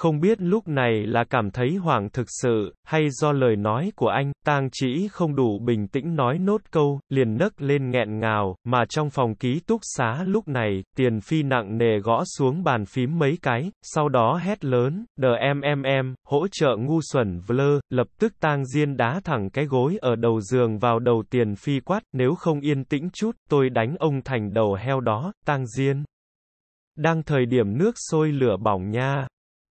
không biết lúc này là cảm thấy hoảng thực sự, hay do lời nói của anh, tang chỉ không đủ bình tĩnh nói nốt câu, liền nấc lên nghẹn ngào, mà trong phòng ký túc xá lúc này, tiền phi nặng nề gõ xuống bàn phím mấy cái, sau đó hét lớn, đờ em em em, hỗ trợ ngu xuẩn vlơ, lập tức tang diên đá thẳng cái gối ở đầu giường vào đầu tiền phi quát, nếu không yên tĩnh chút, tôi đánh ông thành đầu heo đó, tang diên đang thời điểm nước sôi lửa bỏng nha.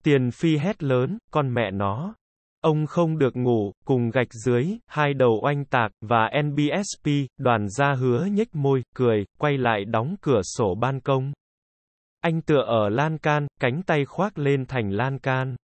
Tiền Phi hét lớn, con mẹ nó. Ông không được ngủ, cùng gạch dưới, hai đầu oanh tạc, và NBSP, đoàn gia hứa nhếch môi, cười, quay lại đóng cửa sổ ban công. Anh tựa ở lan can, cánh tay khoác lên thành lan can.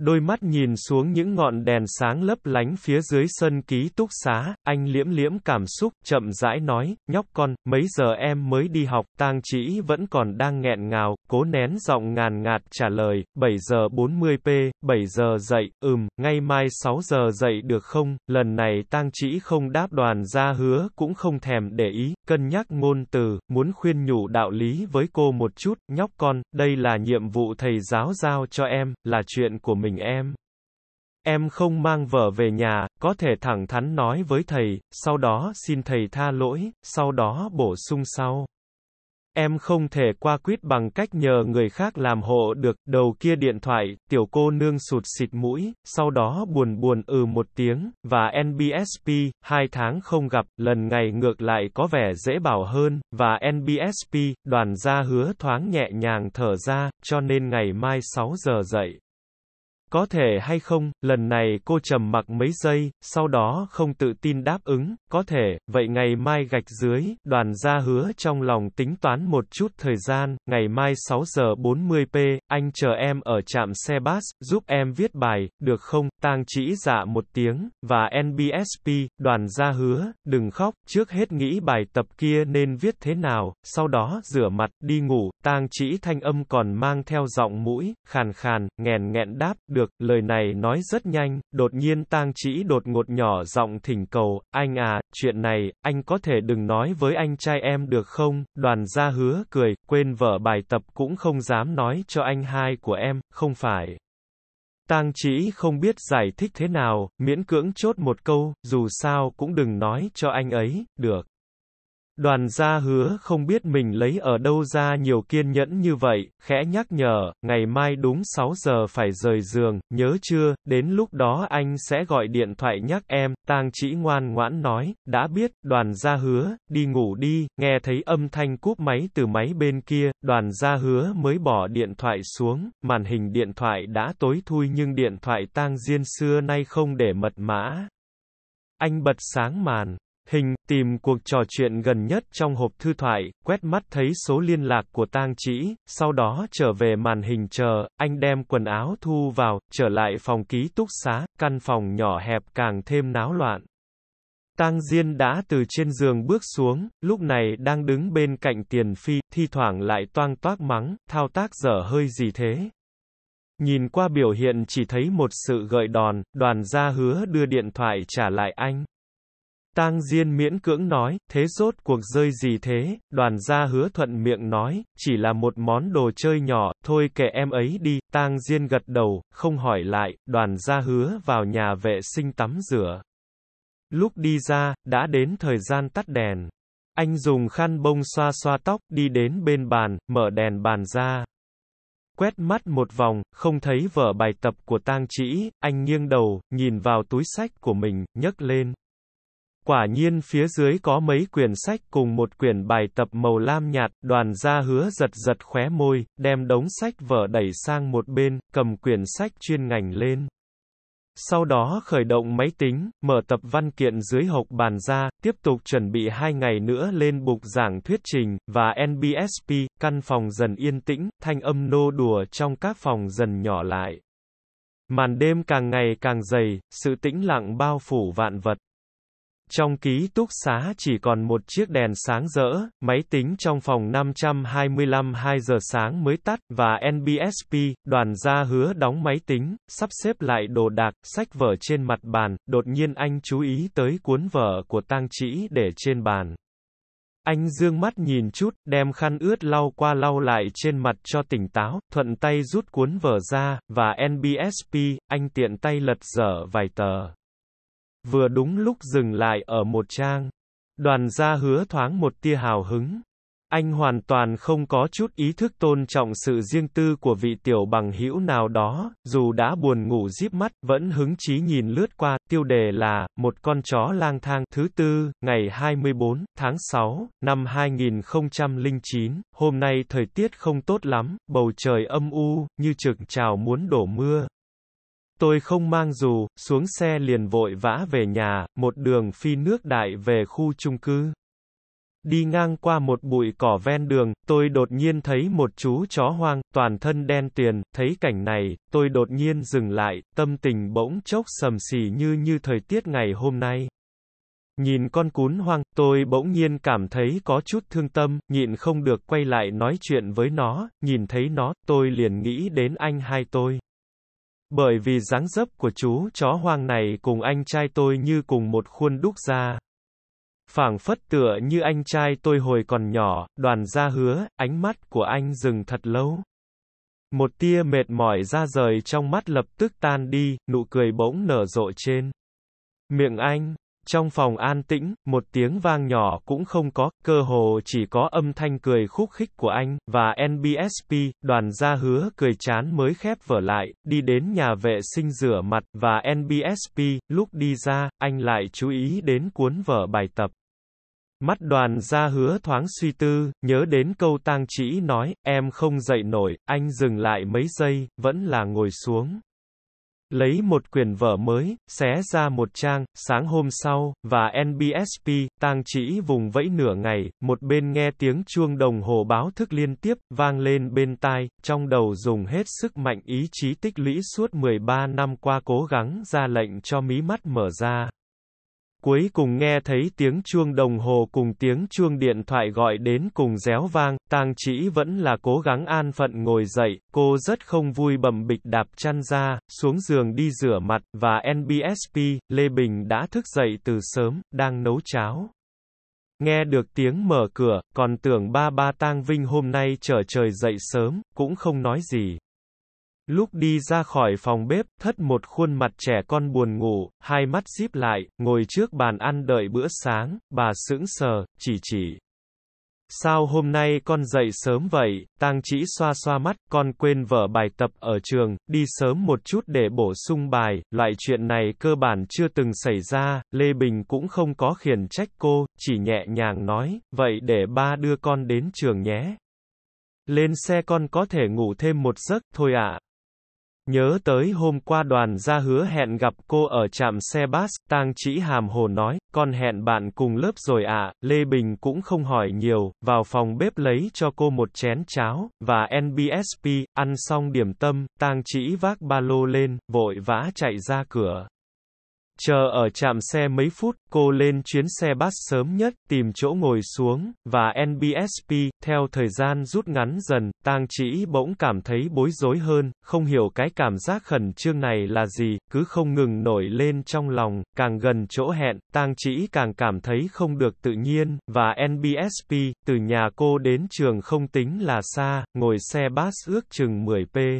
Đôi mắt nhìn xuống những ngọn đèn sáng lấp lánh phía dưới sân ký túc xá, anh liễm liễm cảm xúc, chậm rãi nói, nhóc con, mấy giờ em mới đi học, tang chỉ vẫn còn đang nghẹn ngào, cố nén giọng ngàn ngạt trả lời, 7 giờ 40p, 7 giờ dậy, ừm, ngay mai 6 giờ dậy được không, lần này tang chỉ không đáp đoàn ra hứa cũng không thèm để ý, cân nhắc ngôn từ, muốn khuyên nhủ đạo lý với cô một chút, nhóc con, đây là nhiệm vụ thầy giáo giao cho em, là chuyện của mình mình em. Em không mang vợ về nhà, có thể thẳng thắn nói với thầy, sau đó xin thầy tha lỗi, sau đó bổ sung sau. Em không thể qua quyết bằng cách nhờ người khác làm hộ được, đầu kia điện thoại, tiểu cô nương sụt xịt mũi, sau đó buồn buồn ừ một tiếng, và NBSP, hai tháng không gặp, lần ngày ngược lại có vẻ dễ bảo hơn, và NBSP, đoàn gia hứa thoáng nhẹ nhàng thở ra, cho nên ngày mai 6 giờ dậy. Có thể hay không, lần này cô trầm mặc mấy giây, sau đó không tự tin đáp ứng, có thể, vậy ngày mai gạch dưới, đoàn gia hứa trong lòng tính toán một chút thời gian, ngày mai 6 giờ 40p, anh chờ em ở trạm xe bus, giúp em viết bài, được không, tang chỉ dạ một tiếng, và NBSP, đoàn gia hứa, đừng khóc, trước hết nghĩ bài tập kia nên viết thế nào, sau đó rửa mặt, đi ngủ, tang chỉ thanh âm còn mang theo giọng mũi, khàn khàn, nghèn nghẹn đáp, được được, lời này nói rất nhanh, đột nhiên tang chỉ đột ngột nhỏ giọng thỉnh cầu, anh à, chuyện này, anh có thể đừng nói với anh trai em được không, đoàn gia hứa cười, quên vở bài tập cũng không dám nói cho anh hai của em, không phải. Tang Chỉ không biết giải thích thế nào, miễn cưỡng chốt một câu, dù sao cũng đừng nói cho anh ấy, được. Đoàn gia hứa không biết mình lấy ở đâu ra nhiều kiên nhẫn như vậy, khẽ nhắc nhở, ngày mai đúng 6 giờ phải rời giường, nhớ chưa, đến lúc đó anh sẽ gọi điện thoại nhắc em, tang chỉ ngoan ngoãn nói, đã biết, đoàn gia hứa, đi ngủ đi, nghe thấy âm thanh cúp máy từ máy bên kia, đoàn gia hứa mới bỏ điện thoại xuống, màn hình điện thoại đã tối thui nhưng điện thoại tang diên xưa nay không để mật mã. Anh bật sáng màn. Hình, tìm cuộc trò chuyện gần nhất trong hộp thư thoại, quét mắt thấy số liên lạc của tang chỉ, sau đó trở về màn hình chờ, anh đem quần áo thu vào, trở lại phòng ký túc xá, căn phòng nhỏ hẹp càng thêm náo loạn. Tang Diên đã từ trên giường bước xuống, lúc này đang đứng bên cạnh Tiền Phi, thi thoảng lại toang toác mắng, thao tác dở hơi gì thế. Nhìn qua biểu hiện chỉ thấy một sự gợi đòn, đoàn gia hứa đưa điện thoại trả lại anh. Tang Diên miễn cưỡng nói, thế rốt cuộc rơi gì thế, đoàn gia hứa thuận miệng nói, chỉ là một món đồ chơi nhỏ, thôi kệ em ấy đi, Tang Diên gật đầu, không hỏi lại, đoàn gia hứa vào nhà vệ sinh tắm rửa. Lúc đi ra, đã đến thời gian tắt đèn. Anh dùng khăn bông xoa xoa tóc, đi đến bên bàn, mở đèn bàn ra. Quét mắt một vòng, không thấy vở bài tập của tang Chỉ. anh nghiêng đầu, nhìn vào túi sách của mình, nhấc lên quả nhiên phía dưới có mấy quyển sách cùng một quyển bài tập màu lam nhạt, đoàn gia hứa giật giật khóe môi, đem đống sách vở đẩy sang một bên, cầm quyển sách chuyên ngành lên. Sau đó khởi động máy tính, mở tập văn kiện dưới hộp bàn ra, tiếp tục chuẩn bị hai ngày nữa lên bục giảng thuyết trình, và NBSP, căn phòng dần yên tĩnh, thanh âm nô đùa trong các phòng dần nhỏ lại. Màn đêm càng ngày càng dày, sự tĩnh lặng bao phủ vạn vật. Trong ký túc xá chỉ còn một chiếc đèn sáng rỡ, máy tính trong phòng 525 2 giờ sáng mới tắt, và NBSP, đoàn gia hứa đóng máy tính, sắp xếp lại đồ đạc, sách vở trên mặt bàn, đột nhiên anh chú ý tới cuốn vở của tang trĩ để trên bàn. Anh dương mắt nhìn chút, đem khăn ướt lau qua lau lại trên mặt cho tỉnh táo, thuận tay rút cuốn vở ra, và NBSP, anh tiện tay lật dở vài tờ. Vừa đúng lúc dừng lại ở một trang. Đoàn gia hứa thoáng một tia hào hứng. Anh hoàn toàn không có chút ý thức tôn trọng sự riêng tư của vị tiểu bằng hữu nào đó, dù đã buồn ngủ díp mắt, vẫn hứng chí nhìn lướt qua, tiêu đề là, một con chó lang thang, thứ tư, ngày 24, tháng 6, năm 2009, hôm nay thời tiết không tốt lắm, bầu trời âm u, như trực trào muốn đổ mưa, Tôi không mang dù, xuống xe liền vội vã về nhà, một đường phi nước đại về khu chung cư. Đi ngang qua một bụi cỏ ven đường, tôi đột nhiên thấy một chú chó hoang, toàn thân đen tuyền, thấy cảnh này, tôi đột nhiên dừng lại, tâm tình bỗng chốc sầm xì như như thời tiết ngày hôm nay. Nhìn con cún hoang, tôi bỗng nhiên cảm thấy có chút thương tâm, nhịn không được quay lại nói chuyện với nó, nhìn thấy nó, tôi liền nghĩ đến anh hai tôi. Bởi vì dáng dấp của chú chó hoang này cùng anh trai tôi như cùng một khuôn đúc ra. phảng phất tựa như anh trai tôi hồi còn nhỏ, đoàn ra hứa, ánh mắt của anh dừng thật lâu. Một tia mệt mỏi ra rời trong mắt lập tức tan đi, nụ cười bỗng nở rộ trên. Miệng anh, trong phòng an tĩnh, một tiếng vang nhỏ cũng không có, cơ hồ chỉ có âm thanh cười khúc khích của anh, và NBSP, đoàn gia hứa cười chán mới khép vở lại, đi đến nhà vệ sinh rửa mặt, và NBSP, lúc đi ra, anh lại chú ý đến cuốn vở bài tập. Mắt đoàn gia hứa thoáng suy tư, nhớ đến câu tang chỉ nói, em không dậy nổi, anh dừng lại mấy giây, vẫn là ngồi xuống. Lấy một quyển vở mới, xé ra một trang, sáng hôm sau, và NBSP, tang chỉ vùng vẫy nửa ngày, một bên nghe tiếng chuông đồng hồ báo thức liên tiếp, vang lên bên tai, trong đầu dùng hết sức mạnh ý chí tích lũy suốt 13 năm qua cố gắng ra lệnh cho mí mắt mở ra, Cuối cùng nghe thấy tiếng chuông đồng hồ cùng tiếng chuông điện thoại gọi đến cùng réo vang, tang chỉ vẫn là cố gắng an phận ngồi dậy, cô rất không vui bầm bịch đạp chăn ra, xuống giường đi rửa mặt, và NBSP, Lê Bình đã thức dậy từ sớm, đang nấu cháo. Nghe được tiếng mở cửa, còn tưởng ba ba tang vinh hôm nay trở trời dậy sớm, cũng không nói gì. Lúc đi ra khỏi phòng bếp, thất một khuôn mặt trẻ con buồn ngủ, hai mắt díp lại, ngồi trước bàn ăn đợi bữa sáng, bà sững sờ, chỉ chỉ. Sao hôm nay con dậy sớm vậy, tang chỉ xoa xoa mắt, con quên vở bài tập ở trường, đi sớm một chút để bổ sung bài, loại chuyện này cơ bản chưa từng xảy ra, Lê Bình cũng không có khiển trách cô, chỉ nhẹ nhàng nói, vậy để ba đưa con đến trường nhé. Lên xe con có thể ngủ thêm một giấc, thôi ạ, Nhớ tới hôm qua đoàn ra hứa hẹn gặp cô ở trạm xe bus, Tang Chỉ Hàm Hồ nói, con hẹn bạn cùng lớp rồi ạ, Lê Bình cũng không hỏi nhiều, vào phòng bếp lấy cho cô một chén cháo, và NBSP, ăn xong điểm tâm, Tang Chỉ vác ba lô lên, vội vã chạy ra cửa. Chờ ở trạm xe mấy phút, cô lên chuyến xe bus sớm nhất, tìm chỗ ngồi xuống, và NBSP, theo thời gian rút ngắn dần, tang chỉ bỗng cảm thấy bối rối hơn, không hiểu cái cảm giác khẩn trương này là gì, cứ không ngừng nổi lên trong lòng, càng gần chỗ hẹn, tang chỉ càng cảm thấy không được tự nhiên, và NBSP, từ nhà cô đến trường không tính là xa, ngồi xe bus ước chừng 10p.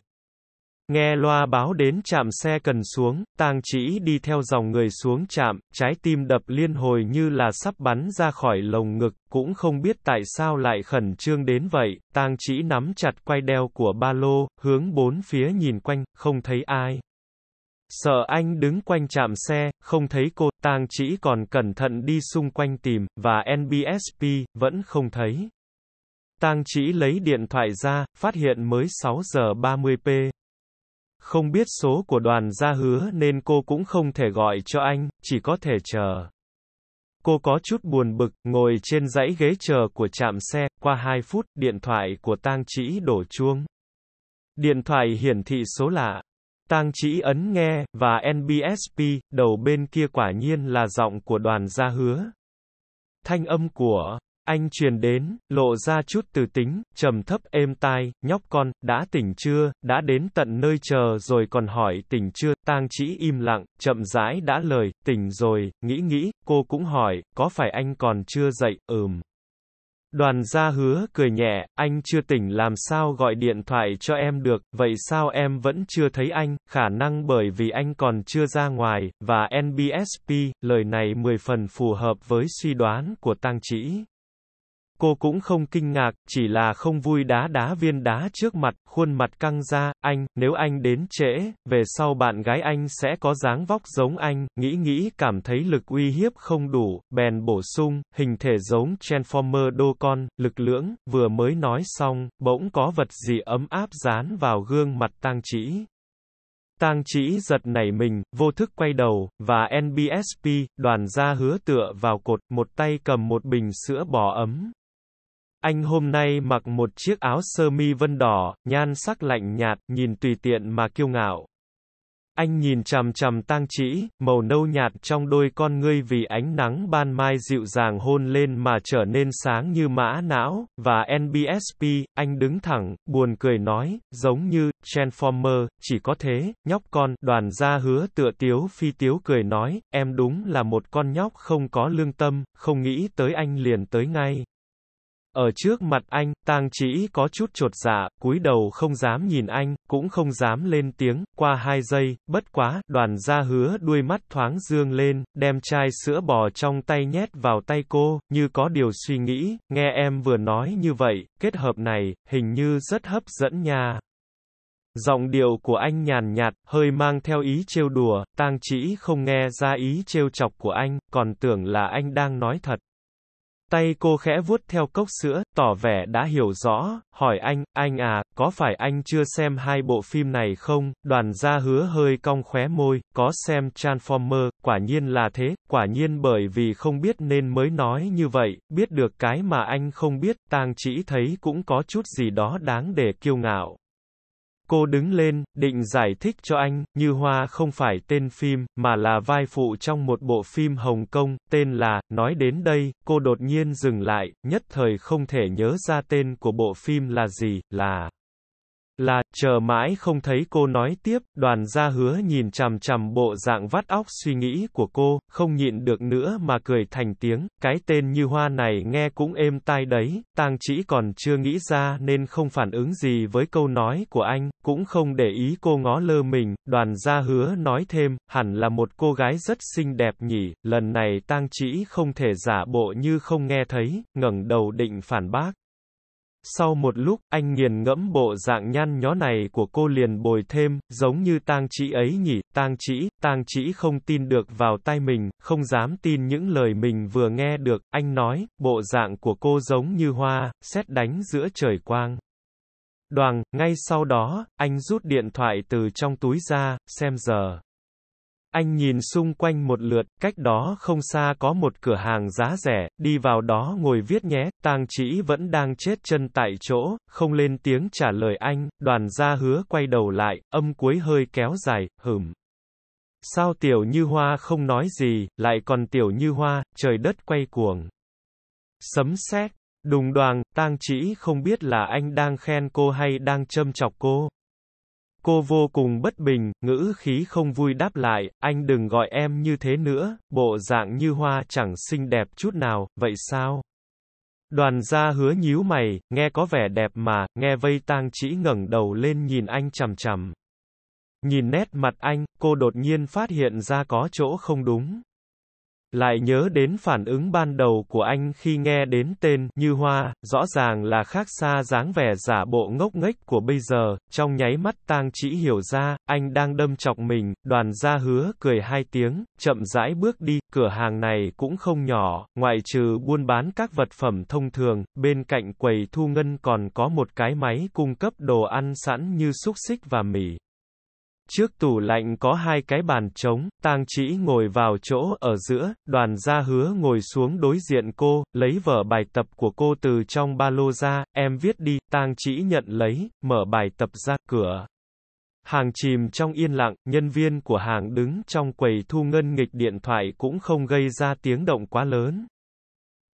Nghe loa báo đến chạm xe cần xuống, tang chỉ đi theo dòng người xuống chạm, trái tim đập liên hồi như là sắp bắn ra khỏi lồng ngực, cũng không biết tại sao lại khẩn trương đến vậy, tang chỉ nắm chặt quay đeo của ba lô, hướng bốn phía nhìn quanh, không thấy ai. Sợ anh đứng quanh chạm xe, không thấy cô, tang chỉ còn cẩn thận đi xung quanh tìm, và NBSP, vẫn không thấy. Tang chỉ lấy điện thoại ra, phát hiện mới 6 giờ 30 p. Không biết số của đoàn gia hứa nên cô cũng không thể gọi cho anh, chỉ có thể chờ. Cô có chút buồn bực, ngồi trên dãy ghế chờ của trạm xe, qua 2 phút, điện thoại của tang chỉ đổ chuông. Điện thoại hiển thị số lạ. Tang chỉ ấn nghe, và NBSP, đầu bên kia quả nhiên là giọng của đoàn gia hứa. Thanh âm của anh truyền đến, lộ ra chút từ tính, trầm thấp êm tai, nhóc con, đã tỉnh chưa, đã đến tận nơi chờ rồi còn hỏi tỉnh chưa, tang chỉ im lặng, chậm rãi đã lời, tỉnh rồi, nghĩ nghĩ, cô cũng hỏi, có phải anh còn chưa dậy, ừm. Đoàn gia hứa cười nhẹ, anh chưa tỉnh làm sao gọi điện thoại cho em được, vậy sao em vẫn chưa thấy anh, khả năng bởi vì anh còn chưa ra ngoài, và NBSP, lời này mười phần phù hợp với suy đoán của Tăng Chỉ. Cô cũng không kinh ngạc, chỉ là không vui đá đá viên đá trước mặt, khuôn mặt căng ra, anh, nếu anh đến trễ, về sau bạn gái anh sẽ có dáng vóc giống anh, nghĩ nghĩ cảm thấy lực uy hiếp không đủ, bèn bổ sung, hình thể giống Transformer đô con, lực lưỡng, vừa mới nói xong, bỗng có vật gì ấm áp dán vào gương mặt tang chỉ Tang chỉ giật nảy mình, vô thức quay đầu, và NBSP, đoàn ra hứa tựa vào cột, một tay cầm một bình sữa bò ấm, anh hôm nay mặc một chiếc áo sơ mi vân đỏ, nhan sắc lạnh nhạt, nhìn tùy tiện mà kiêu ngạo. Anh nhìn chằm chằm tang trĩ, màu nâu nhạt trong đôi con ngươi vì ánh nắng ban mai dịu dàng hôn lên mà trở nên sáng như mã não, và NBSP, anh đứng thẳng, buồn cười nói, giống như, Transformer, chỉ có thế, nhóc con, đoàn gia hứa tựa tiếu phi tiếu cười nói, em đúng là một con nhóc không có lương tâm, không nghĩ tới anh liền tới ngay. Ở trước mặt anh, tang chỉ có chút trột dạ, cúi đầu không dám nhìn anh, cũng không dám lên tiếng, qua hai giây, bất quá, đoàn gia hứa đuôi mắt thoáng dương lên, đem chai sữa bò trong tay nhét vào tay cô, như có điều suy nghĩ, nghe em vừa nói như vậy, kết hợp này, hình như rất hấp dẫn nha. Giọng điệu của anh nhàn nhạt, hơi mang theo ý trêu đùa, tang chỉ không nghe ra ý trêu chọc của anh, còn tưởng là anh đang nói thật. Tay cô khẽ vuốt theo cốc sữa, tỏ vẻ đã hiểu rõ, hỏi anh, anh à, có phải anh chưa xem hai bộ phim này không? Đoàn gia hứa hơi cong khóe môi, có xem Transformer, quả nhiên là thế, quả nhiên bởi vì không biết nên mới nói như vậy, biết được cái mà anh không biết, tang chỉ thấy cũng có chút gì đó đáng để kiêu ngạo. Cô đứng lên, định giải thích cho anh, Như Hoa không phải tên phim, mà là vai phụ trong một bộ phim Hồng Kông, tên là, nói đến đây, cô đột nhiên dừng lại, nhất thời không thể nhớ ra tên của bộ phim là gì, là... Là, chờ mãi không thấy cô nói tiếp, đoàn gia hứa nhìn chằm chằm bộ dạng vắt óc suy nghĩ của cô, không nhịn được nữa mà cười thành tiếng, cái tên như hoa này nghe cũng êm tai đấy, tang chỉ còn chưa nghĩ ra nên không phản ứng gì với câu nói của anh, cũng không để ý cô ngó lơ mình, đoàn gia hứa nói thêm, hẳn là một cô gái rất xinh đẹp nhỉ, lần này tang chỉ không thể giả bộ như không nghe thấy, ngẩng đầu định phản bác. Sau một lúc, anh nghiền ngẫm bộ dạng nhăn nhó này của cô liền bồi thêm, giống như tang chỉ ấy nhỉ, tang chỉ, tang chỉ không tin được vào tay mình, không dám tin những lời mình vừa nghe được, anh nói, bộ dạng của cô giống như hoa, xét đánh giữa trời quang. Đoàn, ngay sau đó, anh rút điện thoại từ trong túi ra, xem giờ. Anh nhìn xung quanh một lượt, cách đó không xa có một cửa hàng giá rẻ, đi vào đó ngồi viết nhé, tang chỉ vẫn đang chết chân tại chỗ, không lên tiếng trả lời anh, đoàn gia hứa quay đầu lại, âm cuối hơi kéo dài, hửm. Sao tiểu như hoa không nói gì, lại còn tiểu như hoa, trời đất quay cuồng. Sấm sét, đùng đoàn, tang chỉ không biết là anh đang khen cô hay đang châm chọc cô. Cô vô cùng bất bình, ngữ khí không vui đáp lại, anh đừng gọi em như thế nữa, bộ dạng như hoa chẳng xinh đẹp chút nào, vậy sao? Đoàn gia hứa nhíu mày, nghe có vẻ đẹp mà, nghe vây tang chỉ ngẩng đầu lên nhìn anh chằm chằm. Nhìn nét mặt anh, cô đột nhiên phát hiện ra có chỗ không đúng. Lại nhớ đến phản ứng ban đầu của anh khi nghe đến tên Như Hoa, rõ ràng là khác xa dáng vẻ giả bộ ngốc nghếch của bây giờ, trong nháy mắt Tang Chỉ hiểu ra, anh đang đâm chọc mình, Đoàn Gia hứa cười hai tiếng, chậm rãi bước đi, cửa hàng này cũng không nhỏ, ngoại trừ buôn bán các vật phẩm thông thường, bên cạnh quầy thu ngân còn có một cái máy cung cấp đồ ăn sẵn như xúc xích và mì. Trước tủ lạnh có hai cái bàn trống, tang chỉ ngồi vào chỗ ở giữa, đoàn gia hứa ngồi xuống đối diện cô, lấy vở bài tập của cô từ trong ba lô ra, em viết đi, tang chỉ nhận lấy, mở bài tập ra cửa. Hàng chìm trong yên lặng, nhân viên của hàng đứng trong quầy thu ngân nghịch điện thoại cũng không gây ra tiếng động quá lớn.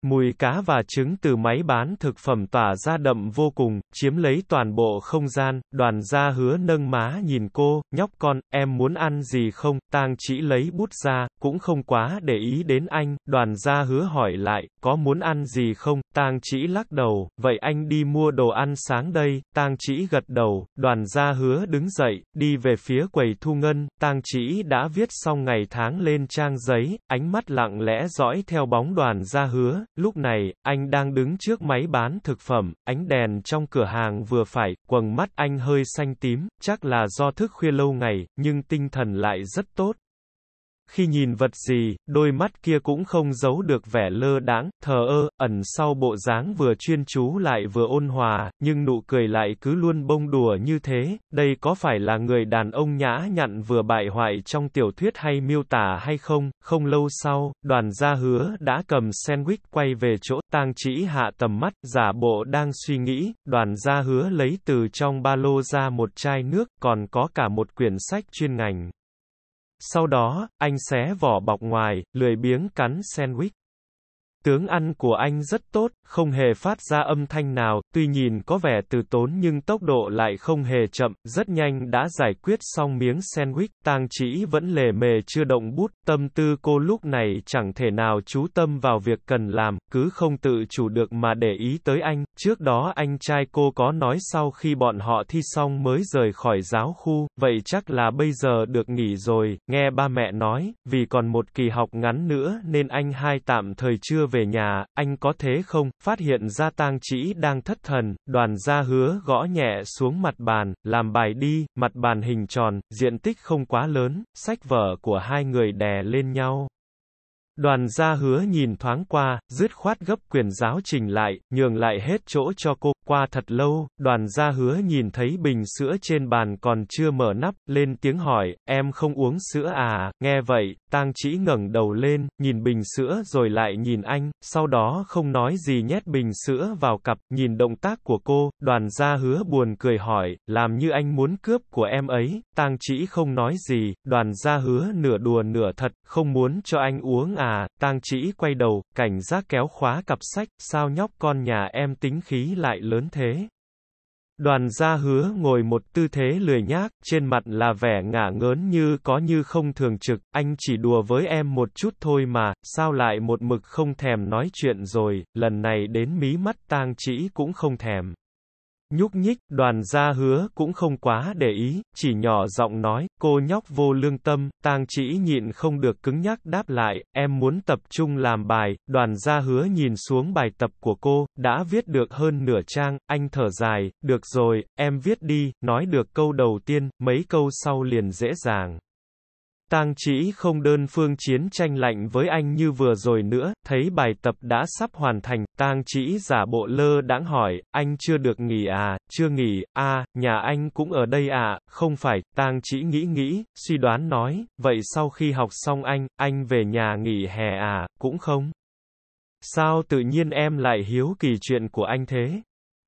Mùi cá và trứng từ máy bán thực phẩm tỏa ra đậm vô cùng, chiếm lấy toàn bộ không gian, đoàn gia hứa nâng má nhìn cô, nhóc con, em muốn ăn gì không, tang chỉ lấy bút ra, cũng không quá để ý đến anh, đoàn gia hứa hỏi lại, có muốn ăn gì không, tang chỉ lắc đầu, vậy anh đi mua đồ ăn sáng đây, tang chỉ gật đầu, đoàn gia hứa đứng dậy, đi về phía quầy thu ngân, tang chỉ đã viết xong ngày tháng lên trang giấy, ánh mắt lặng lẽ dõi theo bóng đoàn gia hứa, Lúc này, anh đang đứng trước máy bán thực phẩm, ánh đèn trong cửa hàng vừa phải, quầng mắt anh hơi xanh tím, chắc là do thức khuya lâu ngày, nhưng tinh thần lại rất tốt. Khi nhìn vật gì, đôi mắt kia cũng không giấu được vẻ lơ đáng, thờ ơ, ẩn sau bộ dáng vừa chuyên chú lại vừa ôn hòa, nhưng nụ cười lại cứ luôn bông đùa như thế, đây có phải là người đàn ông nhã nhặn vừa bại hoại trong tiểu thuyết hay miêu tả hay không? Không lâu sau, đoàn gia hứa đã cầm sandwich quay về chỗ tang chỉ hạ tầm mắt, giả bộ đang suy nghĩ, đoàn gia hứa lấy từ trong ba lô ra một chai nước, còn có cả một quyển sách chuyên ngành. Sau đó, anh xé vỏ bọc ngoài, lười biếng cắn sandwich. Tướng ăn của anh rất tốt, không hề phát ra âm thanh nào, tuy nhìn có vẻ từ tốn nhưng tốc độ lại không hề chậm, rất nhanh đã giải quyết xong miếng sandwich, tang chỉ vẫn lề mề chưa động bút, tâm tư cô lúc này chẳng thể nào chú tâm vào việc cần làm, cứ không tự chủ được mà để ý tới anh, trước đó anh trai cô có nói sau khi bọn họ thi xong mới rời khỏi giáo khu, vậy chắc là bây giờ được nghỉ rồi, nghe ba mẹ nói, vì còn một kỳ học ngắn nữa nên anh hai tạm thời chưa về về nhà, anh có thế không, phát hiện ra tang chỉ đang thất thần, đoàn gia hứa gõ nhẹ xuống mặt bàn, làm bài đi, mặt bàn hình tròn, diện tích không quá lớn, sách vở của hai người đè lên nhau. Đoàn gia hứa nhìn thoáng qua, dứt khoát gấp quyền giáo trình lại, nhường lại hết chỗ cho cô. Qua thật lâu, đoàn gia hứa nhìn thấy bình sữa trên bàn còn chưa mở nắp, lên tiếng hỏi, em không uống sữa à, nghe vậy, tang chỉ ngẩng đầu lên, nhìn bình sữa rồi lại nhìn anh, sau đó không nói gì nhét bình sữa vào cặp, nhìn động tác của cô, đoàn gia hứa buồn cười hỏi, làm như anh muốn cướp của em ấy, tang chỉ không nói gì, đoàn gia hứa nửa đùa nửa thật, không muốn cho anh uống à à, tang chỉ quay đầu, cảnh giác kéo khóa cặp sách, sao nhóc con nhà em tính khí lại lớn thế. Đoàn gia hứa ngồi một tư thế lười nhác, trên mặt là vẻ ngả ngớn như có như không thường trực, anh chỉ đùa với em một chút thôi mà, sao lại một mực không thèm nói chuyện rồi, lần này đến mí mắt tang chỉ cũng không thèm nhúc nhích, đoàn gia hứa cũng không quá để ý, chỉ nhỏ giọng nói, cô nhóc vô lương tâm, tang chỉ nhịn không được cứng nhắc đáp lại, em muốn tập trung làm bài, đoàn gia hứa nhìn xuống bài tập của cô, đã viết được hơn nửa trang, anh thở dài, được rồi, em viết đi, nói được câu đầu tiên, mấy câu sau liền dễ dàng. Tang Chỉ không đơn phương chiến tranh lạnh với anh như vừa rồi nữa, thấy bài tập đã sắp hoàn thành, Tang Chỉ giả bộ lơ đãng hỏi, anh chưa được nghỉ à, chưa nghỉ, à, nhà anh cũng ở đây à, không phải, Tang Chỉ nghĩ nghĩ, suy đoán nói, vậy sau khi học xong anh, anh về nhà nghỉ hè à, cũng không. Sao tự nhiên em lại hiếu kỳ chuyện của anh thế?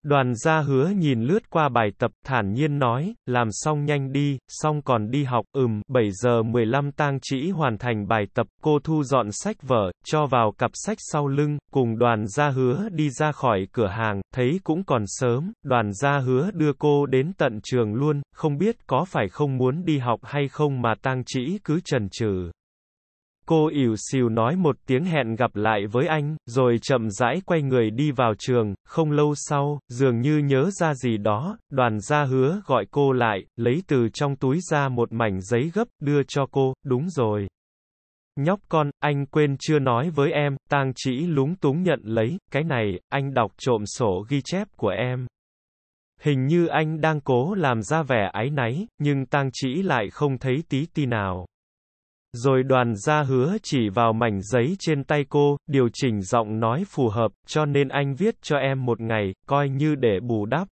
Đoàn gia hứa nhìn lướt qua bài tập, thản nhiên nói, làm xong nhanh đi, xong còn đi học, ừm, 7 giờ 15 tang chỉ hoàn thành bài tập, cô thu dọn sách vở, cho vào cặp sách sau lưng, cùng đoàn gia hứa đi ra khỏi cửa hàng, thấy cũng còn sớm, đoàn gia hứa đưa cô đến tận trường luôn, không biết có phải không muốn đi học hay không mà tang chỉ cứ chần chừ. Cô ỉu xìu nói một tiếng hẹn gặp lại với anh, rồi chậm rãi quay người đi vào trường, không lâu sau, dường như nhớ ra gì đó, đoàn gia hứa gọi cô lại, lấy từ trong túi ra một mảnh giấy gấp, đưa cho cô, đúng rồi. Nhóc con, anh quên chưa nói với em, tang chỉ lúng túng nhận lấy, cái này, anh đọc trộm sổ ghi chép của em. Hình như anh đang cố làm ra vẻ ái náy, nhưng tang chỉ lại không thấy tí ti nào rồi đoàn gia hứa chỉ vào mảnh giấy trên tay cô, điều chỉnh giọng nói phù hợp, cho nên anh viết cho em một ngày, coi như để bù đắp.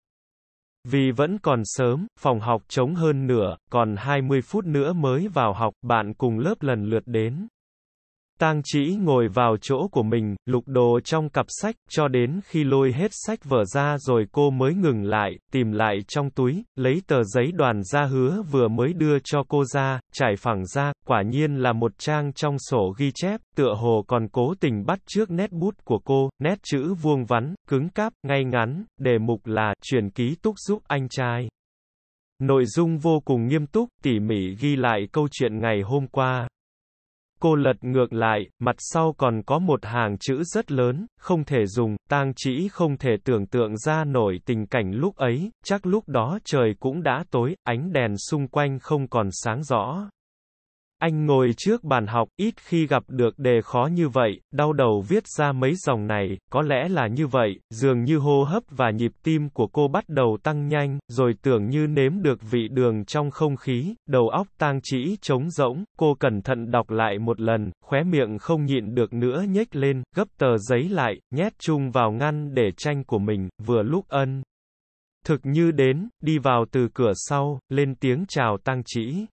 Vì vẫn còn sớm, phòng học trống hơn nửa, còn 20 phút nữa mới vào học, bạn cùng lớp lần lượt đến. Tang Chỉ ngồi vào chỗ của mình, lục đồ trong cặp sách, cho đến khi lôi hết sách vở ra rồi cô mới ngừng lại, tìm lại trong túi, lấy tờ giấy đoàn gia hứa vừa mới đưa cho cô ra, trải phẳng ra, quả nhiên là một trang trong sổ ghi chép, tựa hồ còn cố tình bắt trước nét bút của cô, nét chữ vuông vắn, cứng cáp, ngay ngắn, đề mục là truyền ký túc giúp anh trai. Nội dung vô cùng nghiêm túc, tỉ mỉ ghi lại câu chuyện ngày hôm qua cô lật ngược lại, mặt sau còn có một hàng chữ rất lớn, không thể dùng, tang chỉ không thể tưởng tượng ra nổi tình cảnh lúc ấy, chắc lúc đó trời cũng đã tối, ánh đèn xung quanh không còn sáng rõ. Anh ngồi trước bàn học, ít khi gặp được đề khó như vậy, đau đầu viết ra mấy dòng này, có lẽ là như vậy, dường như hô hấp và nhịp tim của cô bắt đầu tăng nhanh, rồi tưởng như nếm được vị đường trong không khí, đầu óc tang trĩ trống rỗng, cô cẩn thận đọc lại một lần, khóe miệng không nhịn được nữa nhếch lên, gấp tờ giấy lại, nhét chung vào ngăn để tranh của mình, vừa lúc ân. Thực như đến, đi vào từ cửa sau, lên tiếng chào tăng trĩ.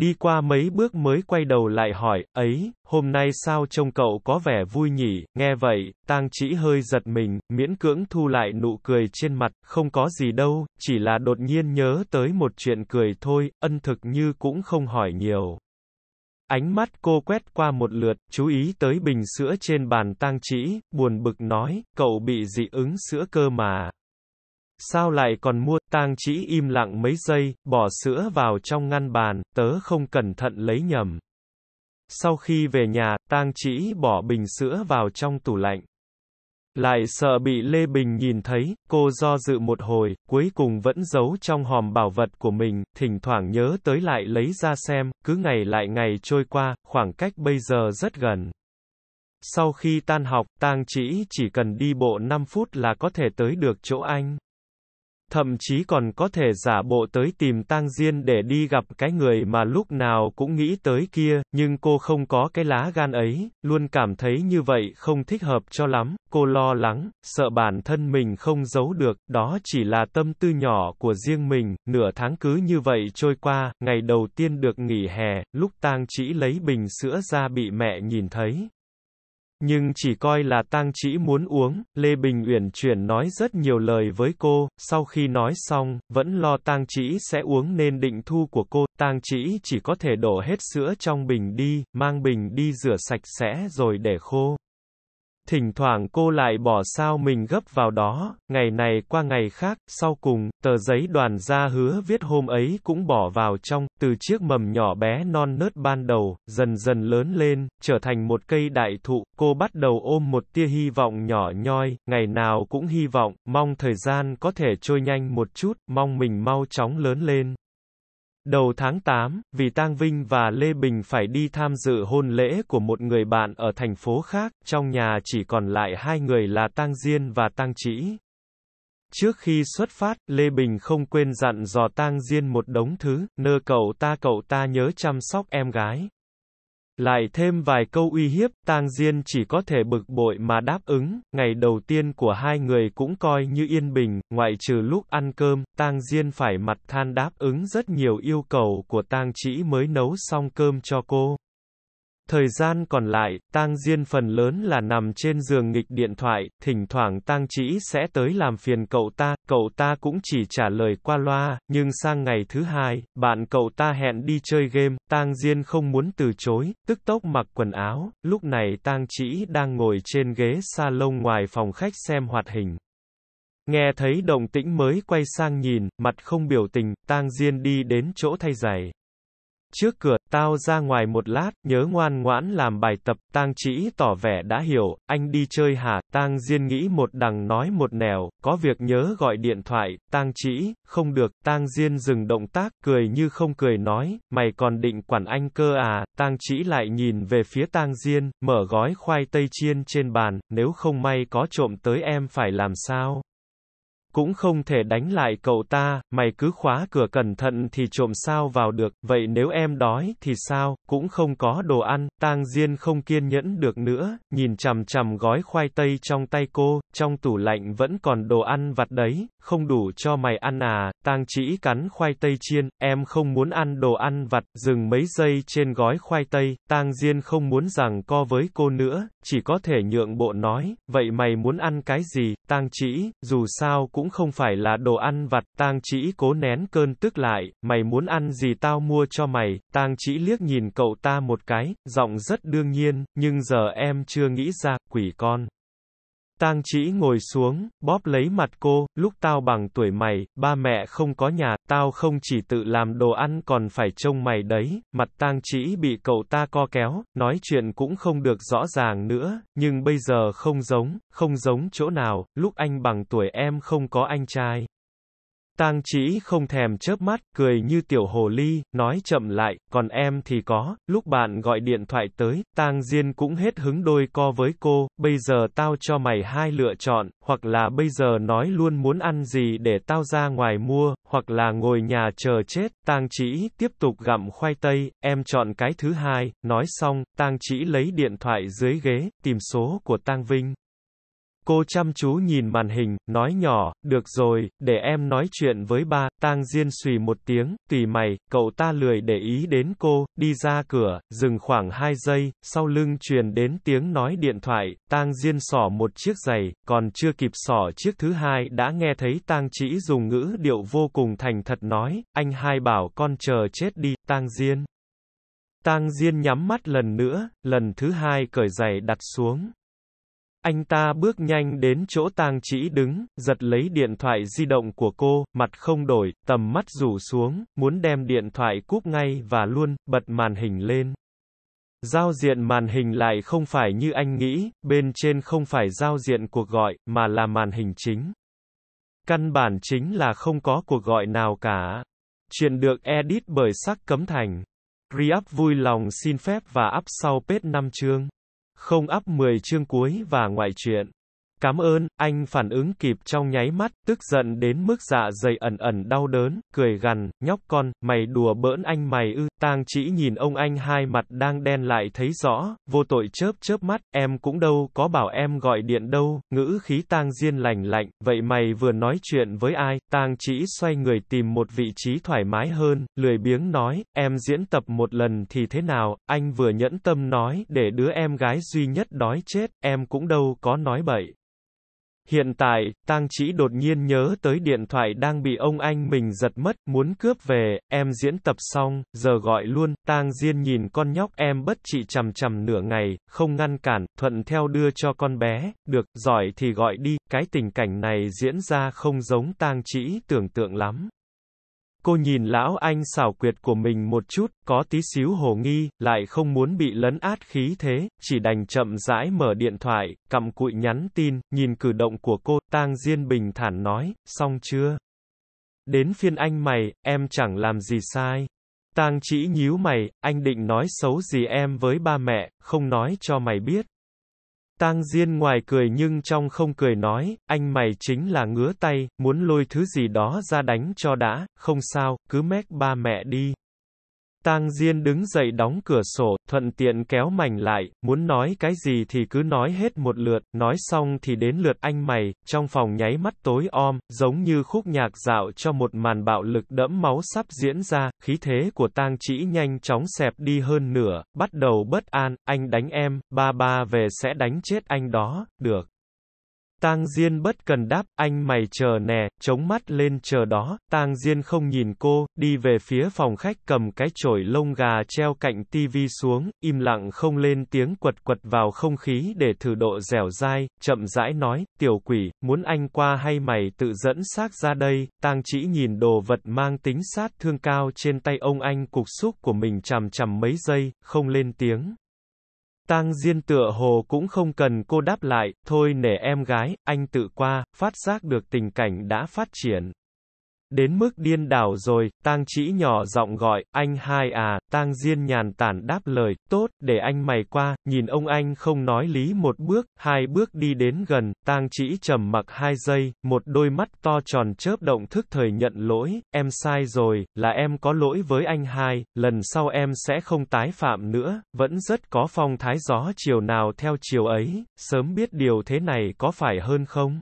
Đi qua mấy bước mới quay đầu lại hỏi, ấy, hôm nay sao trông cậu có vẻ vui nhỉ, nghe vậy, tang chỉ hơi giật mình, miễn cưỡng thu lại nụ cười trên mặt, không có gì đâu, chỉ là đột nhiên nhớ tới một chuyện cười thôi, ân thực như cũng không hỏi nhiều. Ánh mắt cô quét qua một lượt, chú ý tới bình sữa trên bàn tang chỉ, buồn bực nói, cậu bị dị ứng sữa cơ mà sao lại còn mua, tang chỉ im lặng mấy giây, bỏ sữa vào trong ngăn bàn, tớ không cẩn thận lấy nhầm. Sau khi về nhà, tang chỉ bỏ bình sữa vào trong tủ lạnh. Lại sợ bị Lê Bình nhìn thấy, cô do dự một hồi, cuối cùng vẫn giấu trong hòm bảo vật của mình, thỉnh thoảng nhớ tới lại lấy ra xem, cứ ngày lại ngày trôi qua, khoảng cách bây giờ rất gần. Sau khi tan học, Tang Chỉ chỉ cần đi bộ 5 phút là có thể tới được chỗ anh thậm chí còn có thể giả bộ tới tìm tang diên để đi gặp cái người mà lúc nào cũng nghĩ tới kia, nhưng cô không có cái lá gan ấy, luôn cảm thấy như vậy không thích hợp cho lắm, cô lo lắng, sợ bản thân mình không giấu được, đó chỉ là tâm tư nhỏ của riêng mình, nửa tháng cứ như vậy trôi qua, ngày đầu tiên được nghỉ hè, lúc tang chỉ lấy bình sữa ra bị mẹ nhìn thấy, nhưng chỉ coi là tang chỉ muốn uống, Lê Bình Uyển chuyển nói rất nhiều lời với cô, sau khi nói xong, vẫn lo tang chỉ sẽ uống nên định thu của cô, tang chỉ chỉ có thể đổ hết sữa trong bình đi, mang bình đi rửa sạch sẽ rồi để khô. Thỉnh thoảng cô lại bỏ sao mình gấp vào đó, ngày này qua ngày khác, sau cùng, tờ giấy đoàn gia hứa viết hôm ấy cũng bỏ vào trong, từ chiếc mầm nhỏ bé non nớt ban đầu, dần dần lớn lên, trở thành một cây đại thụ, cô bắt đầu ôm một tia hy vọng nhỏ nhoi, ngày nào cũng hy vọng, mong thời gian có thể trôi nhanh một chút, mong mình mau chóng lớn lên. Đầu tháng 8, vì Tang Vinh và Lê Bình phải đi tham dự hôn lễ của một người bạn ở thành phố khác, trong nhà chỉ còn lại hai người là Tang Diên và Tang Chỉ. Trước khi xuất phát, Lê Bình không quên dặn dò Tang Diên một đống thứ, nơ cậu ta cậu ta nhớ chăm sóc em gái. Lại thêm vài câu uy hiếp, Tang Diên chỉ có thể bực bội mà đáp ứng, ngày đầu tiên của hai người cũng coi như yên bình, ngoại trừ lúc ăn cơm, Tang Diên phải mặt than đáp ứng rất nhiều yêu cầu của Tang Chỉ mới nấu xong cơm cho cô. Thời gian còn lại, Tang Diên phần lớn là nằm trên giường nghịch điện thoại, thỉnh thoảng Tang Chỉ sẽ tới làm phiền cậu ta, cậu ta cũng chỉ trả lời qua loa, nhưng sang ngày thứ hai, bạn cậu ta hẹn đi chơi game, Tang Diên không muốn từ chối, tức tốc mặc quần áo, lúc này Tang Chỉ đang ngồi trên ghế salon ngoài phòng khách xem hoạt hình. Nghe thấy động tĩnh mới quay sang nhìn, mặt không biểu tình, Tang Diên đi đến chỗ thay giày trước cửa, tao ra ngoài một lát, nhớ ngoan ngoãn làm bài tập, tang chỉ tỏ vẻ đã hiểu, anh đi chơi hả, tang diên nghĩ một đằng nói một nẻo, có việc nhớ gọi điện thoại, tang chỉ, không được, tang diên dừng động tác, cười như không cười nói, mày còn định quản anh cơ à, tang chỉ lại nhìn về phía tang diên, mở gói khoai tây chiên trên bàn, nếu không may có trộm tới em phải làm sao, cũng không thể đánh lại cậu ta, mày cứ khóa cửa cẩn thận thì trộm sao vào được, vậy nếu em đói thì sao, cũng không có đồ ăn, tang Diên không kiên nhẫn được nữa, nhìn chằm chằm gói khoai tây trong tay cô, trong tủ lạnh vẫn còn đồ ăn vặt đấy, không đủ cho mày ăn à, tang chỉ cắn khoai tây chiên, em không muốn ăn đồ ăn vặt, dừng mấy giây trên gói khoai tây, tang Diên không muốn rằng co với cô nữa, chỉ có thể nhượng bộ nói, vậy mày muốn ăn cái gì, tang chỉ, dù sao cô cũng không phải là đồ ăn vặt, tang chỉ cố nén cơn tức lại, mày muốn ăn gì tao mua cho mày, tang chỉ liếc nhìn cậu ta một cái, giọng rất đương nhiên, nhưng giờ em chưa nghĩ ra, quỷ con. Tang chỉ ngồi xuống, bóp lấy mặt cô, lúc tao bằng tuổi mày, ba mẹ không có nhà, tao không chỉ tự làm đồ ăn còn phải trông mày đấy, mặt tang chỉ bị cậu ta co kéo, nói chuyện cũng không được rõ ràng nữa, nhưng bây giờ không giống, không giống chỗ nào, lúc anh bằng tuổi em không có anh trai. Tang Chỉ không thèm chớp mắt, cười như tiểu hồ ly, nói chậm lại, còn em thì có, lúc bạn gọi điện thoại tới, Tang Diên cũng hết hứng đôi co với cô, bây giờ tao cho mày hai lựa chọn, hoặc là bây giờ nói luôn muốn ăn gì để tao ra ngoài mua, hoặc là ngồi nhà chờ chết, Tang Chỉ tiếp tục gặm khoai tây, em chọn cái thứ hai, nói xong, Tang Chỉ lấy điện thoại dưới ghế, tìm số của Tang Vinh. Cô chăm chú nhìn màn hình, nói nhỏ, được rồi, để em nói chuyện với ba, tang Diên xùy một tiếng, tùy mày, cậu ta lười để ý đến cô, đi ra cửa, dừng khoảng 2 giây, sau lưng truyền đến tiếng nói điện thoại, tang Diên xỏ một chiếc giày, còn chưa kịp xỏ chiếc thứ hai đã nghe thấy tang chỉ dùng ngữ điệu vô cùng thành thật nói, anh hai bảo con chờ chết đi, tang Diên. Tang Diên nhắm mắt lần nữa, lần thứ hai cởi giày đặt xuống. Anh ta bước nhanh đến chỗ tang chỉ đứng, giật lấy điện thoại di động của cô, mặt không đổi, tầm mắt rủ xuống, muốn đem điện thoại cúp ngay và luôn, bật màn hình lên. Giao diện màn hình lại không phải như anh nghĩ, bên trên không phải giao diện cuộc gọi, mà là màn hình chính. Căn bản chính là không có cuộc gọi nào cả. Chuyện được edit bởi Sắc Cấm Thành. Re-up vui lòng xin phép và up sau page 5 chương không ấp 10 chương cuối và ngoại truyện. Cảm ơn, anh phản ứng kịp trong nháy mắt, tức giận đến mức dạ dày ẩn ẩn đau đớn, cười gằn, nhóc con, mày đùa bỡn anh mày ư Tang chỉ nhìn ông anh hai mặt đang đen lại thấy rõ, vô tội chớp chớp mắt, em cũng đâu có bảo em gọi điện đâu, ngữ khí Tang Diên lành lạnh, vậy mày vừa nói chuyện với ai, Tang chỉ xoay người tìm một vị trí thoải mái hơn, lười biếng nói, em diễn tập một lần thì thế nào, anh vừa nhẫn tâm nói, để đứa em gái duy nhất đói chết, em cũng đâu có nói bậy. Hiện tại, Tang Chỉ đột nhiên nhớ tới điện thoại đang bị ông anh mình giật mất, muốn cướp về, em diễn tập xong, giờ gọi luôn, Tang Diên nhìn con nhóc em bất trị chằm chằm nửa ngày, không ngăn cản, thuận theo đưa cho con bé, được, giỏi thì gọi đi, cái tình cảnh này diễn ra không giống Tang Chỉ tưởng tượng lắm. Cô nhìn lão anh xảo quyệt của mình một chút, có tí xíu hồ nghi, lại không muốn bị lấn át khí thế, chỉ đành chậm rãi mở điện thoại, cặm cụi nhắn tin, nhìn cử động của cô, tang Diên bình thản nói, xong chưa? Đến phiên anh mày, em chẳng làm gì sai. tang chỉ nhíu mày, anh định nói xấu gì em với ba mẹ, không nói cho mày biết. Tang Diên ngoài cười nhưng trong không cười nói, anh mày chính là ngứa tay, muốn lôi thứ gì đó ra đánh cho đã, không sao, cứ mét ba mẹ đi. Tang Diên đứng dậy đóng cửa sổ, thuận tiện kéo mảnh lại, muốn nói cái gì thì cứ nói hết một lượt, nói xong thì đến lượt anh mày, trong phòng nháy mắt tối om, giống như khúc nhạc dạo cho một màn bạo lực đẫm máu sắp diễn ra, khí thế của Tang Chỉ nhanh chóng xẹp đi hơn nửa, bắt đầu bất an, anh đánh em, ba ba về sẽ đánh chết anh đó, được. Tang Diên bất cần đáp, anh mày chờ nè, chống mắt lên chờ đó, Tang Diên không nhìn cô, đi về phía phòng khách cầm cái chổi lông gà treo cạnh tivi xuống, im lặng không lên tiếng quật quật vào không khí để thử độ dẻo dai, chậm rãi nói, tiểu quỷ, muốn anh qua hay mày tự dẫn xác ra đây, Tang chỉ nhìn đồ vật mang tính sát thương cao trên tay ông anh cục xúc của mình chằm chằm mấy giây, không lên tiếng. Tang Diên tựa hồ cũng không cần cô đáp lại, thôi nể em gái, anh tự qua, phát giác được tình cảnh đã phát triển. Đến mức điên đảo rồi, tang chỉ nhỏ giọng gọi, anh hai à, tang diên nhàn tản đáp lời, tốt, để anh mày qua, nhìn ông anh không nói lý một bước, hai bước đi đến gần, tang chỉ trầm mặc hai giây, một đôi mắt to tròn chớp động thức thời nhận lỗi, em sai rồi, là em có lỗi với anh hai, lần sau em sẽ không tái phạm nữa, vẫn rất có phong thái gió chiều nào theo chiều ấy, sớm biết điều thế này có phải hơn không?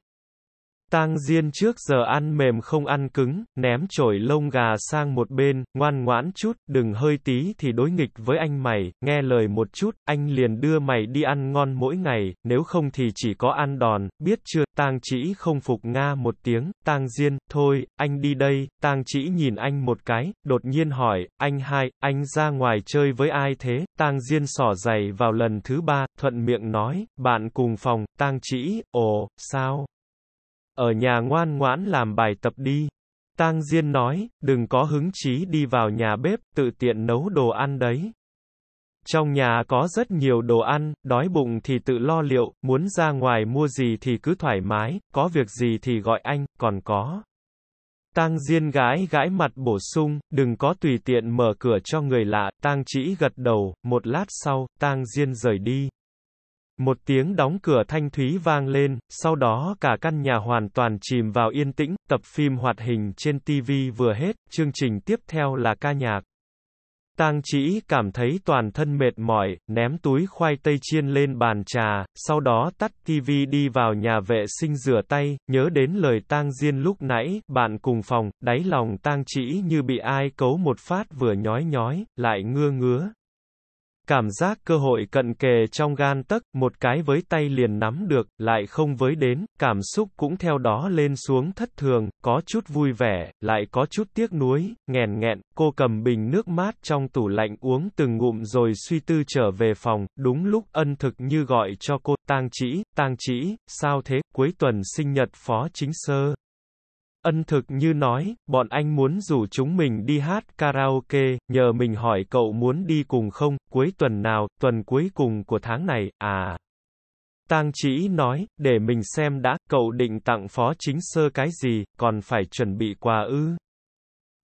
Tang Diên trước giờ ăn mềm không ăn cứng, ném chổi lông gà sang một bên, ngoan ngoãn chút, đừng hơi tí thì đối nghịch với anh mày, nghe lời một chút, anh liền đưa mày đi ăn ngon mỗi ngày, nếu không thì chỉ có ăn đòn, biết chưa, Tang Chỉ không phục Nga một tiếng, Tang Diên, thôi, anh đi đây, Tang Chỉ nhìn anh một cái, đột nhiên hỏi, anh hai, anh ra ngoài chơi với ai thế, Tang Diên sỏ giày vào lần thứ ba, thuận miệng nói, bạn cùng phòng, Tang Chỉ, ồ, sao? Ở nhà ngoan ngoãn làm bài tập đi. Tang Diên nói, đừng có hứng chí đi vào nhà bếp, tự tiện nấu đồ ăn đấy. Trong nhà có rất nhiều đồ ăn, đói bụng thì tự lo liệu, muốn ra ngoài mua gì thì cứ thoải mái, có việc gì thì gọi anh, còn có. Tang Diên gái gãi mặt bổ sung, đừng có tùy tiện mở cửa cho người lạ, Tang Chỉ gật đầu, một lát sau, Tang Diên rời đi. Một tiếng đóng cửa thanh thúy vang lên, sau đó cả căn nhà hoàn toàn chìm vào yên tĩnh, tập phim hoạt hình trên TV vừa hết, chương trình tiếp theo là ca nhạc. Tang chỉ cảm thấy toàn thân mệt mỏi, ném túi khoai tây chiên lên bàn trà, sau đó tắt TV đi vào nhà vệ sinh rửa tay, nhớ đến lời Tang Diên lúc nãy, bạn cùng phòng, đáy lòng Tang chỉ như bị ai cấu một phát vừa nhói nhói, lại ngưa ngứa, Cảm giác cơ hội cận kề trong gan tấc, một cái với tay liền nắm được, lại không với đến, cảm xúc cũng theo đó lên xuống thất thường, có chút vui vẻ, lại có chút tiếc nuối, nghèn nghẹn, cô cầm bình nước mát trong tủ lạnh uống từng ngụm rồi suy tư trở về phòng, đúng lúc ân thực như gọi cho cô, tang chỉ, tang chỉ, sao thế, cuối tuần sinh nhật phó chính sơ. Ân thực như nói, bọn anh muốn rủ chúng mình đi hát karaoke, nhờ mình hỏi cậu muốn đi cùng không, cuối tuần nào, tuần cuối cùng của tháng này, à. Tang chỉ nói, để mình xem đã, cậu định tặng phó chính sơ cái gì, còn phải chuẩn bị quà ư.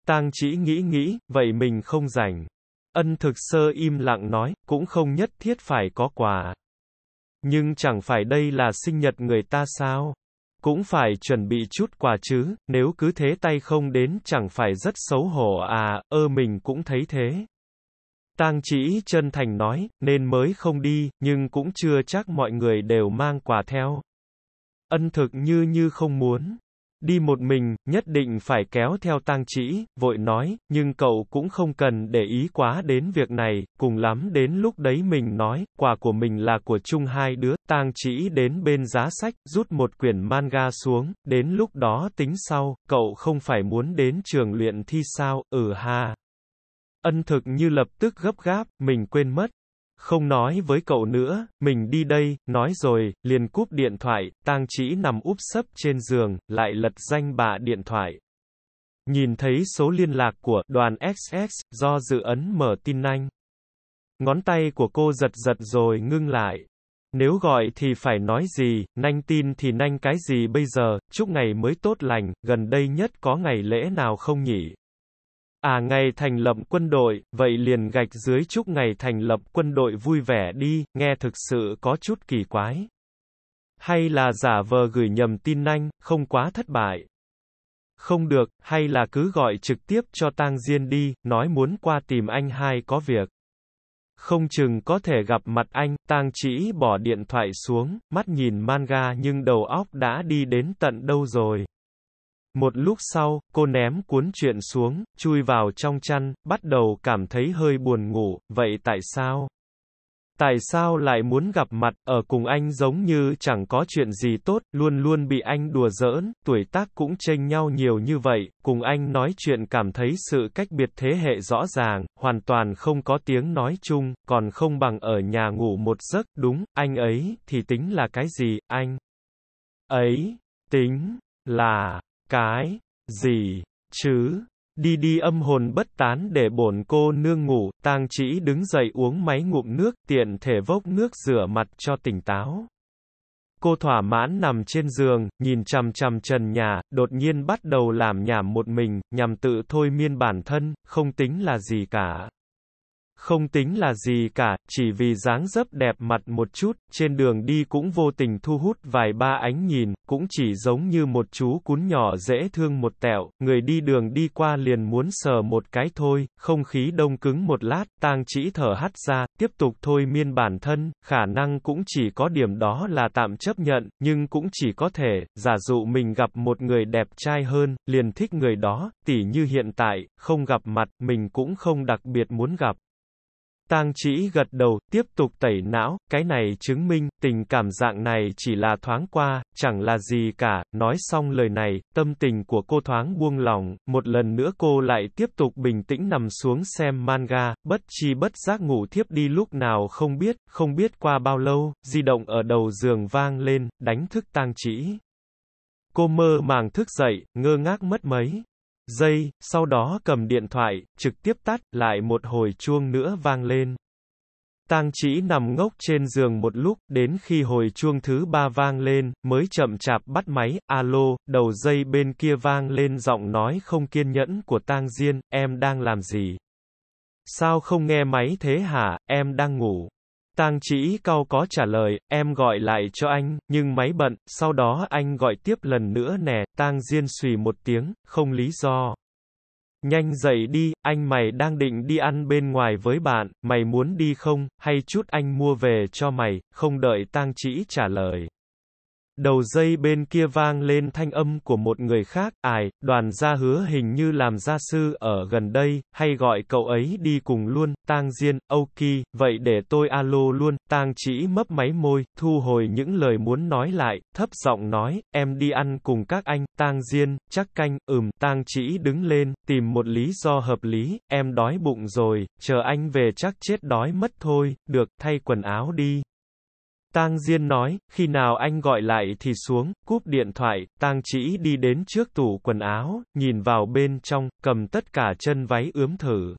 Tang chỉ nghĩ nghĩ, vậy mình không rảnh. Ân thực sơ im lặng nói, cũng không nhất thiết phải có quà. Nhưng chẳng phải đây là sinh nhật người ta sao? Cũng phải chuẩn bị chút quà chứ, nếu cứ thế tay không đến chẳng phải rất xấu hổ à, ơ mình cũng thấy thế. Tang chỉ chân thành nói, nên mới không đi, nhưng cũng chưa chắc mọi người đều mang quà theo. Ân thực như như không muốn. Đi một mình, nhất định phải kéo theo tang chỉ, vội nói, nhưng cậu cũng không cần để ý quá đến việc này, cùng lắm đến lúc đấy mình nói, quà của mình là của chung hai đứa, tang chỉ đến bên giá sách, rút một quyển manga xuống, đến lúc đó tính sau, cậu không phải muốn đến trường luyện thi sao, ừ ha. Ân thực như lập tức gấp gáp, mình quên mất, không nói với cậu nữa, mình đi đây, nói rồi, liền cúp điện thoại, tang chỉ nằm úp sấp trên giường, lại lật danh bà điện thoại. Nhìn thấy số liên lạc của đoàn XX, do dự ấn mở tin anh. Ngón tay của cô giật giật rồi ngưng lại. Nếu gọi thì phải nói gì, nanh tin thì nanh cái gì bây giờ, chúc ngày mới tốt lành, gần đây nhất có ngày lễ nào không nhỉ? À ngày thành lập quân đội, vậy liền gạch dưới chúc ngày thành lập quân đội vui vẻ đi, nghe thực sự có chút kỳ quái. Hay là giả vờ gửi nhầm tin nhanh, không quá thất bại. Không được, hay là cứ gọi trực tiếp cho tang Diên đi, nói muốn qua tìm anh hai có việc. Không chừng có thể gặp mặt anh, tang chỉ bỏ điện thoại xuống, mắt nhìn manga nhưng đầu óc đã đi đến tận đâu rồi. Một lúc sau, cô ném cuốn truyện xuống, chui vào trong chăn, bắt đầu cảm thấy hơi buồn ngủ, vậy tại sao? Tại sao lại muốn gặp mặt, ở cùng anh giống như chẳng có chuyện gì tốt, luôn luôn bị anh đùa giỡn, tuổi tác cũng chênh nhau nhiều như vậy, cùng anh nói chuyện cảm thấy sự cách biệt thế hệ rõ ràng, hoàn toàn không có tiếng nói chung, còn không bằng ở nhà ngủ một giấc, đúng, anh ấy, thì tính là cái gì, anh ấy, tính, là, cái, gì, chứ, đi đi âm hồn bất tán để bổn cô nương ngủ, tang chỉ đứng dậy uống máy ngụm nước tiện thể vốc nước rửa mặt cho tỉnh táo. Cô thỏa mãn nằm trên giường, nhìn chằm chằm trần nhà, đột nhiên bắt đầu làm nhảm một mình, nhằm tự thôi miên bản thân, không tính là gì cả không tính là gì cả, chỉ vì dáng dấp đẹp mặt một chút, trên đường đi cũng vô tình thu hút vài ba ánh nhìn, cũng chỉ giống như một chú cún nhỏ dễ thương một tẹo, người đi đường đi qua liền muốn sờ một cái thôi, không khí đông cứng một lát, tang chỉ thở hắt ra, tiếp tục thôi miên bản thân, khả năng cũng chỉ có điểm đó là tạm chấp nhận, nhưng cũng chỉ có thể, giả dụ mình gặp một người đẹp trai hơn, liền thích người đó, tỉ như hiện tại, không gặp mặt, mình cũng không đặc biệt muốn gặp. Tang chỉ gật đầu, tiếp tục tẩy não, cái này chứng minh, tình cảm dạng này chỉ là thoáng qua, chẳng là gì cả, nói xong lời này, tâm tình của cô thoáng buông lỏng, một lần nữa cô lại tiếp tục bình tĩnh nằm xuống xem manga, bất chi bất giác ngủ thiếp đi lúc nào không biết, không biết qua bao lâu, di động ở đầu giường vang lên, đánh thức Tang chỉ. Cô mơ màng thức dậy, ngơ ngác mất mấy giây, sau đó cầm điện thoại, trực tiếp tắt, lại một hồi chuông nữa vang lên. Tang chỉ nằm ngốc trên giường một lúc, đến khi hồi chuông thứ ba vang lên, mới chậm chạp bắt máy, alo, đầu dây bên kia vang lên giọng nói không kiên nhẫn của Tang Diên, em đang làm gì? Sao không nghe máy thế hả, em đang ngủ. Tang Chỉ Cao có trả lời, em gọi lại cho anh, nhưng máy bận, sau đó anh gọi tiếp lần nữa nè, Tang Diên xùy một tiếng, không lý do. Nhanh dậy đi, anh mày đang định đi ăn bên ngoài với bạn, mày muốn đi không, hay chút anh mua về cho mày, không đợi Tang Chỉ trả lời. Đầu dây bên kia vang lên thanh âm của một người khác, ải, đoàn gia hứa hình như làm gia sư ở gần đây, hay gọi cậu ấy đi cùng luôn, tang diên, ok, vậy để tôi alo luôn, tang chỉ mấp máy môi, thu hồi những lời muốn nói lại, thấp giọng nói, em đi ăn cùng các anh, tang diên, chắc canh, ừm, tang chỉ đứng lên, tìm một lý do hợp lý, em đói bụng rồi, chờ anh về chắc chết đói mất thôi, được, thay quần áo đi. Tang Diên nói, khi nào anh gọi lại thì xuống, cúp điện thoại, Tang Chỉ đi đến trước tủ quần áo, nhìn vào bên trong, cầm tất cả chân váy ướm thử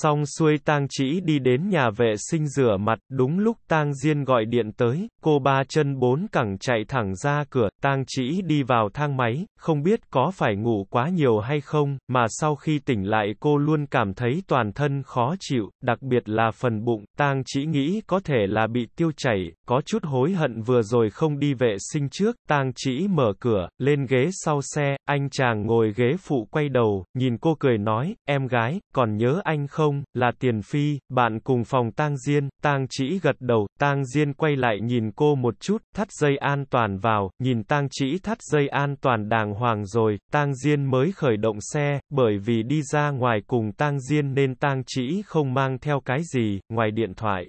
xong xuôi tang chỉ đi đến nhà vệ sinh rửa mặt, đúng lúc tang diên gọi điện tới, cô ba chân bốn cẳng chạy thẳng ra cửa, tang chỉ đi vào thang máy, không biết có phải ngủ quá nhiều hay không, mà sau khi tỉnh lại cô luôn cảm thấy toàn thân khó chịu, đặc biệt là phần bụng, tang chỉ nghĩ có thể là bị tiêu chảy, có chút hối hận vừa rồi không đi vệ sinh trước, tang chỉ mở cửa, lên ghế sau xe, anh chàng ngồi ghế phụ quay đầu, nhìn cô cười nói, em gái, còn nhớ anh không? không, là Tiền Phi, bạn cùng phòng Tang Diên, Tang Chỉ gật đầu, Tang Diên quay lại nhìn cô một chút, thắt dây an toàn vào, nhìn Tang Chỉ thắt dây an toàn đàng hoàng rồi, Tang Diên mới khởi động xe, bởi vì đi ra ngoài cùng Tang Diên nên Tang Chỉ không mang theo cái gì, ngoài điện thoại.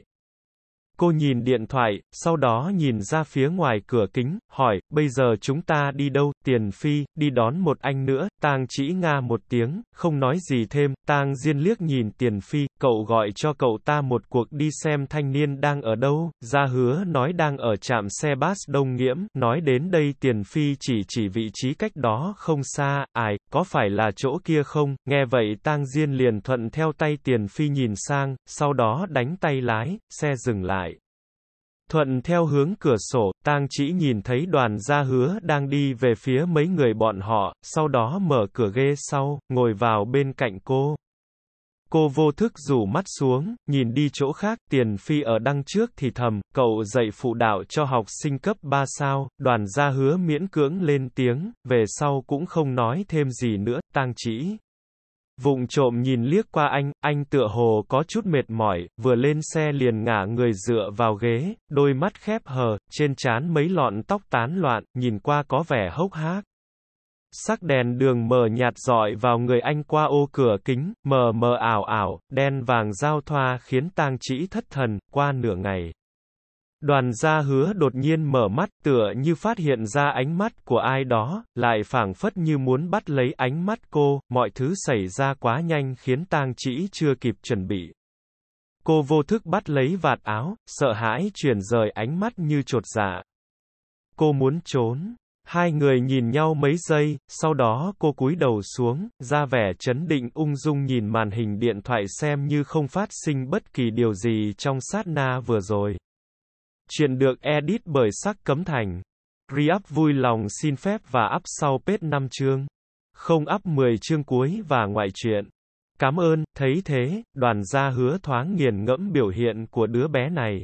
Cô nhìn điện thoại, sau đó nhìn ra phía ngoài cửa kính, hỏi, bây giờ chúng ta đi đâu, tiền phi, đi đón một anh nữa, tang chỉ nga một tiếng, không nói gì thêm, tang diên liếc nhìn tiền phi, cậu gọi cho cậu ta một cuộc đi xem thanh niên đang ở đâu, ra hứa nói đang ở trạm xe bus đông nghiễm, nói đến đây tiền phi chỉ chỉ vị trí cách đó không xa, ai, có phải là chỗ kia không, nghe vậy tang diên liền thuận theo tay tiền phi nhìn sang, sau đó đánh tay lái, xe dừng lại. Thuận theo hướng cửa sổ, tang chỉ nhìn thấy đoàn gia hứa đang đi về phía mấy người bọn họ, sau đó mở cửa ghế sau, ngồi vào bên cạnh cô. Cô vô thức rủ mắt xuống, nhìn đi chỗ khác, tiền phi ở đăng trước thì thầm, cậu dạy phụ đạo cho học sinh cấp 3 sao, đoàn gia hứa miễn cưỡng lên tiếng, về sau cũng không nói thêm gì nữa, tang chỉ. Vụng trộm nhìn liếc qua anh, anh tựa hồ có chút mệt mỏi, vừa lên xe liền ngả người dựa vào ghế, đôi mắt khép hờ, trên trán mấy lọn tóc tán loạn, nhìn qua có vẻ hốc hác. Sắc đèn đường mờ nhạt dọi vào người anh qua ô cửa kính, mờ mờ ảo ảo, đen vàng giao thoa khiến tang chỉ thất thần, qua nửa ngày. Đoàn gia hứa đột nhiên mở mắt tựa như phát hiện ra ánh mắt của ai đó, lại phảng phất như muốn bắt lấy ánh mắt cô, mọi thứ xảy ra quá nhanh khiến tang chỉ chưa kịp chuẩn bị. Cô vô thức bắt lấy vạt áo, sợ hãi chuyển rời ánh mắt như trột dạ. Cô muốn trốn. Hai người nhìn nhau mấy giây, sau đó cô cúi đầu xuống, ra vẻ chấn định ung dung nhìn màn hình điện thoại xem như không phát sinh bất kỳ điều gì trong sát na vừa rồi. Chuyện được edit bởi Sắc Cấm Thành. Re-up vui lòng xin phép và up sau pết 5 chương. Không up 10 chương cuối và ngoại truyện. Cảm ơn, thấy thế, đoàn gia hứa thoáng nghiền ngẫm biểu hiện của đứa bé này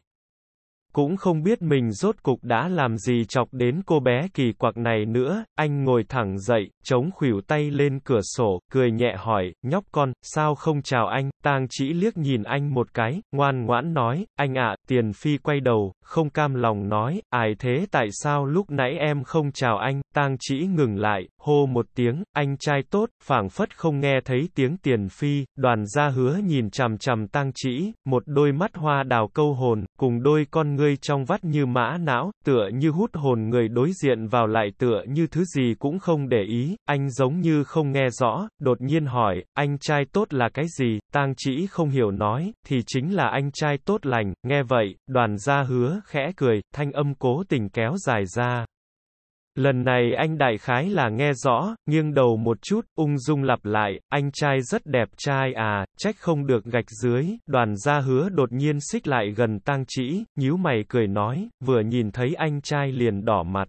cũng không biết mình rốt cục đã làm gì chọc đến cô bé kỳ quặc này nữa, anh ngồi thẳng dậy, chống khuỷu tay lên cửa sổ, cười nhẹ hỏi, nhóc con, sao không chào anh, tang chỉ liếc nhìn anh một cái, ngoan ngoãn nói, anh ạ, tiền phi quay đầu, không cam lòng nói, ai thế tại sao lúc nãy em không chào anh, tang chỉ ngừng lại, hô một tiếng, anh trai tốt, phảng phất không nghe thấy tiếng tiền phi, đoàn gia hứa nhìn chằm chằm tang chỉ, một đôi mắt hoa đào câu hồn, cùng đôi con ngươi trong vắt như mã não, tựa như hút hồn người đối diện vào lại tựa như thứ gì cũng không để ý, anh giống như không nghe rõ, đột nhiên hỏi, anh trai tốt là cái gì, tang chỉ không hiểu nói, thì chính là anh trai tốt lành, nghe vậy, đoàn gia hứa khẽ cười, thanh âm cố tình kéo dài ra. Lần này anh đại khái là nghe rõ, nghiêng đầu một chút, ung dung lặp lại, anh trai rất đẹp trai à, trách không được gạch dưới, đoàn gia hứa đột nhiên xích lại gần tang chỉ, nhíu mày cười nói, vừa nhìn thấy anh trai liền đỏ mặt.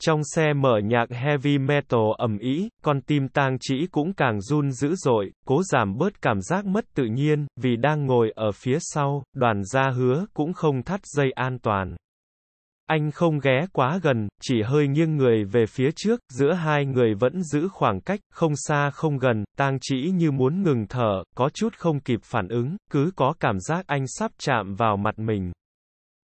Trong xe mở nhạc heavy metal ầm ĩ, con tim tang chỉ cũng càng run dữ dội, cố giảm bớt cảm giác mất tự nhiên, vì đang ngồi ở phía sau, đoàn gia hứa cũng không thắt dây an toàn. Anh không ghé quá gần, chỉ hơi nghiêng người về phía trước, giữa hai người vẫn giữ khoảng cách, không xa không gần, tang chỉ như muốn ngừng thở, có chút không kịp phản ứng, cứ có cảm giác anh sắp chạm vào mặt mình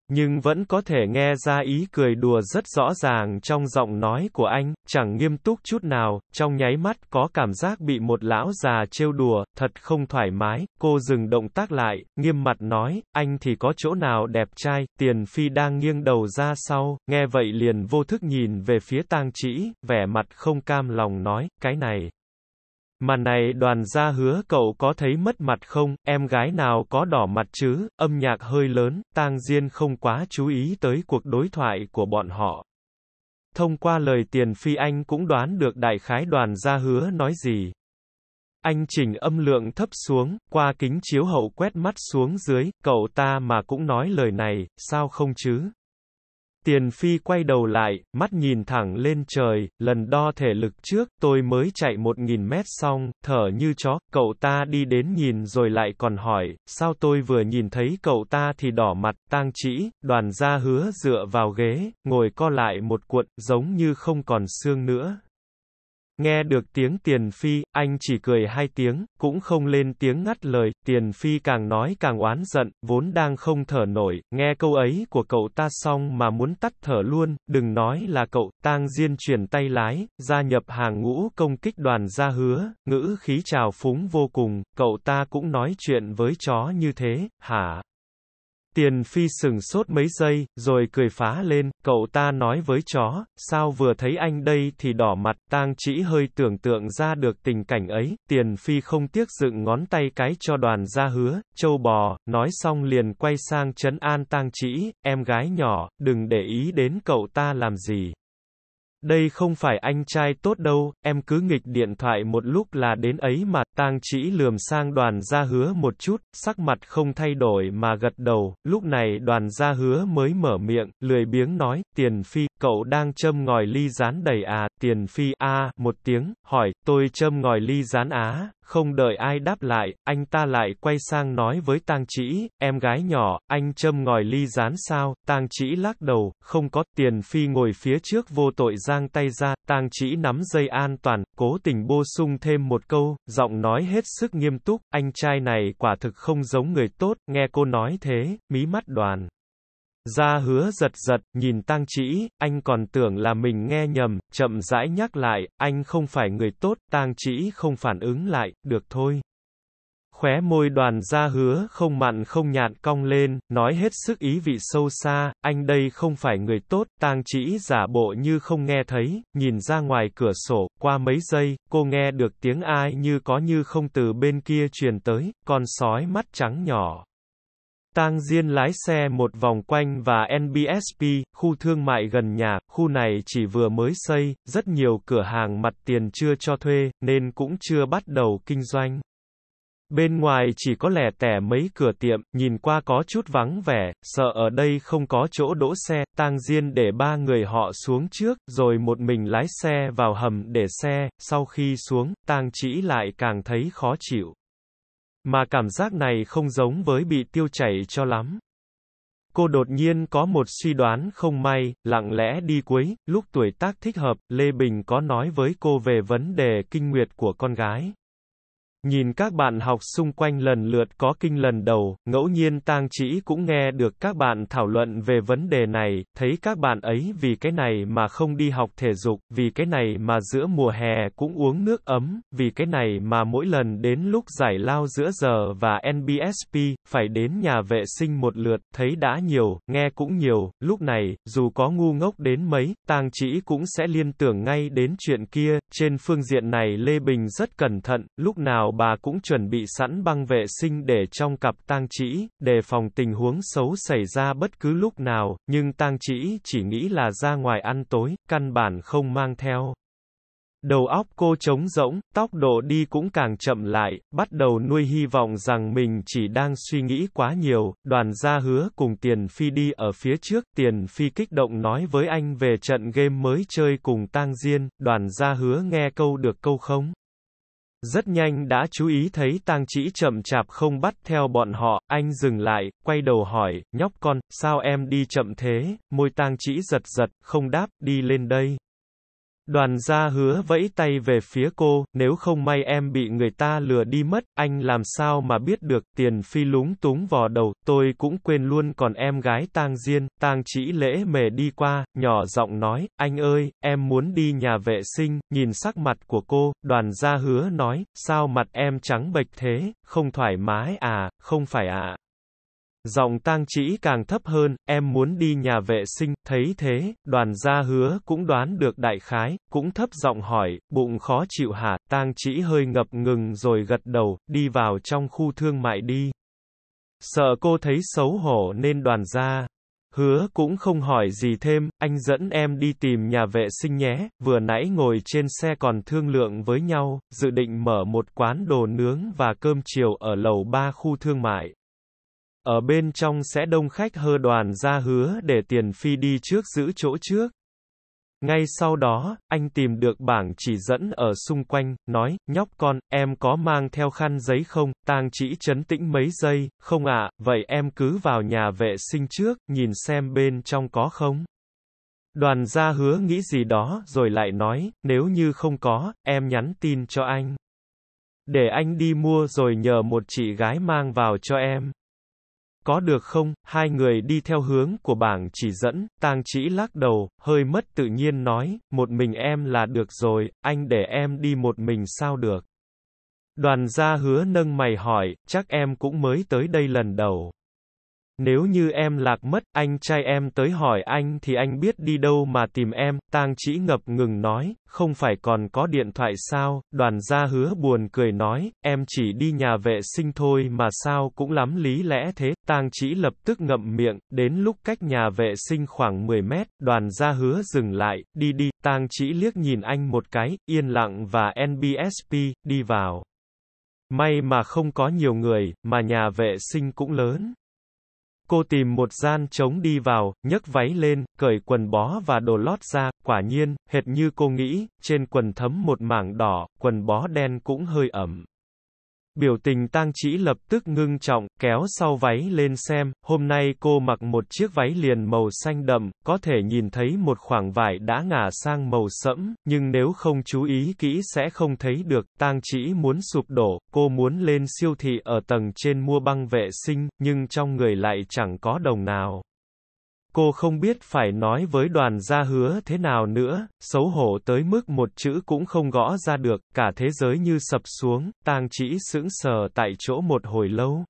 nhưng vẫn có thể nghe ra ý cười đùa rất rõ ràng trong giọng nói của anh, chẳng nghiêm túc chút nào, trong nháy mắt có cảm giác bị một lão già trêu đùa, thật không thoải mái, cô dừng động tác lại, nghiêm mặt nói, anh thì có chỗ nào đẹp trai, tiền phi đang nghiêng đầu ra sau, nghe vậy liền vô thức nhìn về phía tang chỉ, vẻ mặt không cam lòng nói, cái này. Mà này đoàn gia hứa cậu có thấy mất mặt không, em gái nào có đỏ mặt chứ, âm nhạc hơi lớn, tang Diên không quá chú ý tới cuộc đối thoại của bọn họ. Thông qua lời tiền phi anh cũng đoán được đại khái đoàn gia hứa nói gì. Anh chỉnh âm lượng thấp xuống, qua kính chiếu hậu quét mắt xuống dưới, cậu ta mà cũng nói lời này, sao không chứ? Tiền Phi quay đầu lại, mắt nhìn thẳng lên trời, lần đo thể lực trước, tôi mới chạy 1.000 mét xong, thở như chó, cậu ta đi đến nhìn rồi lại còn hỏi, sao tôi vừa nhìn thấy cậu ta thì đỏ mặt, tang chỉ, đoàn gia hứa dựa vào ghế, ngồi co lại một cuộn, giống như không còn xương nữa. Nghe được tiếng Tiền Phi, anh chỉ cười hai tiếng, cũng không lên tiếng ngắt lời, Tiền Phi càng nói càng oán giận, vốn đang không thở nổi, nghe câu ấy của cậu ta xong mà muốn tắt thở luôn, đừng nói là cậu, tang Diên chuyển tay lái, gia nhập hàng ngũ công kích đoàn gia hứa, ngữ khí trào phúng vô cùng, cậu ta cũng nói chuyện với chó như thế, hả? Tiền Phi sừng sốt mấy giây, rồi cười phá lên, cậu ta nói với chó, sao vừa thấy anh đây thì đỏ mặt, tang chỉ hơi tưởng tượng ra được tình cảnh ấy, Tiền Phi không tiếc dựng ngón tay cái cho đoàn ra hứa, châu bò, nói xong liền quay sang trấn an tang chỉ, em gái nhỏ, đừng để ý đến cậu ta làm gì. Đây không phải anh trai tốt đâu, em cứ nghịch điện thoại một lúc là đến ấy mà, tang chỉ lườm sang đoàn gia hứa một chút, sắc mặt không thay đổi mà gật đầu, lúc này đoàn gia hứa mới mở miệng, lười biếng nói, tiền phi cậu đang châm ngòi ly rán đầy à, tiền phi a à, một tiếng, hỏi, tôi châm ngòi ly rán á, không đợi ai đáp lại, anh ta lại quay sang nói với tang chỉ, em gái nhỏ, anh châm ngòi ly rán sao, tang chỉ lắc đầu, không có, tiền phi ngồi phía trước vô tội giang tay ra, tang chỉ nắm dây an toàn, cố tình bổ sung thêm một câu, giọng nói hết sức nghiêm túc, anh trai này quả thực không giống người tốt, nghe cô nói thế, mí mắt đoàn. Gia hứa giật giật, nhìn tang chỉ, anh còn tưởng là mình nghe nhầm, chậm rãi nhắc lại, anh không phải người tốt, tang chỉ không phản ứng lại, được thôi. Khóe môi đoàn gia hứa không mặn không nhạt cong lên, nói hết sức ý vị sâu xa, anh đây không phải người tốt, tang chỉ giả bộ như không nghe thấy, nhìn ra ngoài cửa sổ, qua mấy giây, cô nghe được tiếng ai như có như không từ bên kia truyền tới, con sói mắt trắng nhỏ. Tang Diên lái xe một vòng quanh và NBSP, khu thương mại gần nhà, khu này chỉ vừa mới xây, rất nhiều cửa hàng mặt tiền chưa cho thuê, nên cũng chưa bắt đầu kinh doanh. Bên ngoài chỉ có lẻ tẻ mấy cửa tiệm, nhìn qua có chút vắng vẻ, sợ ở đây không có chỗ đỗ xe, Tang Diên để ba người họ xuống trước, rồi một mình lái xe vào hầm để xe, sau khi xuống, Tang Chỉ lại càng thấy khó chịu. Mà cảm giác này không giống với bị tiêu chảy cho lắm. Cô đột nhiên có một suy đoán không may, lặng lẽ đi cuối, lúc tuổi tác thích hợp, Lê Bình có nói với cô về vấn đề kinh nguyệt của con gái. Nhìn các bạn học xung quanh lần lượt có kinh lần đầu, ngẫu nhiên tang chỉ cũng nghe được các bạn thảo luận về vấn đề này, thấy các bạn ấy vì cái này mà không đi học thể dục, vì cái này mà giữa mùa hè cũng uống nước ấm, vì cái này mà mỗi lần đến lúc giải lao giữa giờ và NBSP, phải đến nhà vệ sinh một lượt, thấy đã nhiều, nghe cũng nhiều, lúc này, dù có ngu ngốc đến mấy, tang chỉ cũng sẽ liên tưởng ngay đến chuyện kia, trên phương diện này Lê Bình rất cẩn thận, lúc nào bà cũng chuẩn bị sẵn băng vệ sinh để trong cặp tang chỉ, đề phòng tình huống xấu xảy ra bất cứ lúc nào, nhưng tang chỉ chỉ nghĩ là ra ngoài ăn tối, căn bản không mang theo. Đầu óc cô trống rỗng, tốc độ đi cũng càng chậm lại, bắt đầu nuôi hy vọng rằng mình chỉ đang suy nghĩ quá nhiều, đoàn gia hứa cùng Tiền Phi đi ở phía trước, Tiền Phi kích động nói với anh về trận game mới chơi cùng Tang Diên, đoàn gia hứa nghe câu được câu không. Rất nhanh đã chú ý thấy tang chỉ chậm chạp không bắt theo bọn họ, anh dừng lại, quay đầu hỏi, nhóc con, sao em đi chậm thế, môi tang chỉ giật giật, không đáp, đi lên đây. Đoàn gia hứa vẫy tay về phía cô, nếu không may em bị người ta lừa đi mất, anh làm sao mà biết được, tiền phi lúng túng vò đầu, tôi cũng quên luôn còn em gái tang diên, tang chỉ lễ mề đi qua, nhỏ giọng nói, anh ơi, em muốn đi nhà vệ sinh, nhìn sắc mặt của cô, đoàn gia hứa nói, sao mặt em trắng bệch thế, không thoải mái à, không phải à, Giọng tang chỉ càng thấp hơn, em muốn đi nhà vệ sinh, thấy thế, đoàn gia hứa cũng đoán được đại khái, cũng thấp giọng hỏi, bụng khó chịu hả, tang chỉ hơi ngập ngừng rồi gật đầu, đi vào trong khu thương mại đi. Sợ cô thấy xấu hổ nên đoàn gia, Hứa cũng không hỏi gì thêm, anh dẫn em đi tìm nhà vệ sinh nhé, vừa nãy ngồi trên xe còn thương lượng với nhau, dự định mở một quán đồ nướng và cơm chiều ở lầu 3 khu thương mại. Ở bên trong sẽ đông khách hơ đoàn ra hứa để tiền phi đi trước giữ chỗ trước. Ngay sau đó, anh tìm được bảng chỉ dẫn ở xung quanh, nói, nhóc con, em có mang theo khăn giấy không, tang chỉ chấn tĩnh mấy giây, không ạ, vậy em cứ vào nhà vệ sinh trước, nhìn xem bên trong có không. Đoàn gia hứa nghĩ gì đó, rồi lại nói, nếu như không có, em nhắn tin cho anh. Để anh đi mua rồi nhờ một chị gái mang vào cho em có được không, hai người đi theo hướng của bảng chỉ dẫn, tang chỉ lắc đầu, hơi mất tự nhiên nói, một mình em là được rồi, anh để em đi một mình sao được. Đoàn gia hứa nâng mày hỏi, chắc em cũng mới tới đây lần đầu. Nếu như em lạc mất, anh trai em tới hỏi anh thì anh biết đi đâu mà tìm em, tang chỉ ngập ngừng nói, không phải còn có điện thoại sao, đoàn gia hứa buồn cười nói, em chỉ đi nhà vệ sinh thôi mà sao cũng lắm lý lẽ thế, tang chỉ lập tức ngậm miệng, đến lúc cách nhà vệ sinh khoảng 10 mét, đoàn gia hứa dừng lại, đi đi, tang chỉ liếc nhìn anh một cái, yên lặng và NBSP, đi vào. May mà không có nhiều người, mà nhà vệ sinh cũng lớn. Cô tìm một gian trống đi vào, nhấc váy lên, cởi quần bó và đồ lót ra, quả nhiên, hệt như cô nghĩ, trên quần thấm một mảng đỏ, quần bó đen cũng hơi ẩm. Biểu tình tang chỉ lập tức ngưng trọng, kéo sau váy lên xem, hôm nay cô mặc một chiếc váy liền màu xanh đậm, có thể nhìn thấy một khoảng vải đã ngả sang màu sẫm, nhưng nếu không chú ý kỹ sẽ không thấy được, tang chỉ muốn sụp đổ, cô muốn lên siêu thị ở tầng trên mua băng vệ sinh, nhưng trong người lại chẳng có đồng nào cô không biết phải nói với đoàn gia hứa thế nào nữa, xấu hổ tới mức một chữ cũng không gõ ra được, cả thế giới như sập xuống, tang chỉ sững sờ tại chỗ một hồi lâu.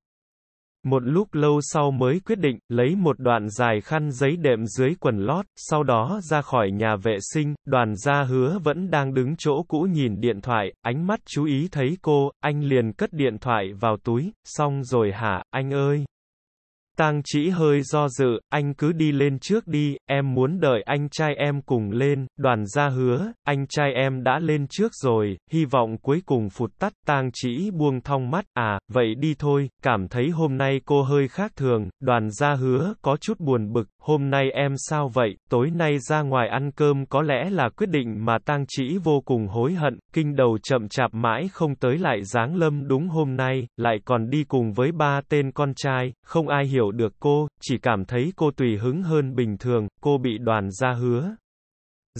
Một lúc lâu sau mới quyết định, lấy một đoạn dài khăn giấy đệm dưới quần lót, sau đó ra khỏi nhà vệ sinh, đoàn gia hứa vẫn đang đứng chỗ cũ nhìn điện thoại, ánh mắt chú ý thấy cô, anh liền cất điện thoại vào túi, xong rồi hả, anh ơi. Tang chỉ hơi do dự, anh cứ đi lên trước đi, em muốn đợi anh trai em cùng lên, đoàn gia hứa, anh trai em đã lên trước rồi, hy vọng cuối cùng phụt tắt, Tang chỉ buông thong mắt, à, vậy đi thôi, cảm thấy hôm nay cô hơi khác thường, đoàn gia hứa có chút buồn bực, hôm nay em sao vậy, tối nay ra ngoài ăn cơm có lẽ là quyết định mà tang chỉ vô cùng hối hận, kinh đầu chậm chạp mãi không tới lại giáng lâm đúng hôm nay, lại còn đi cùng với ba tên con trai, không ai hiểu được cô, chỉ cảm thấy cô tùy hứng hơn bình thường, cô bị đoàn ra hứa.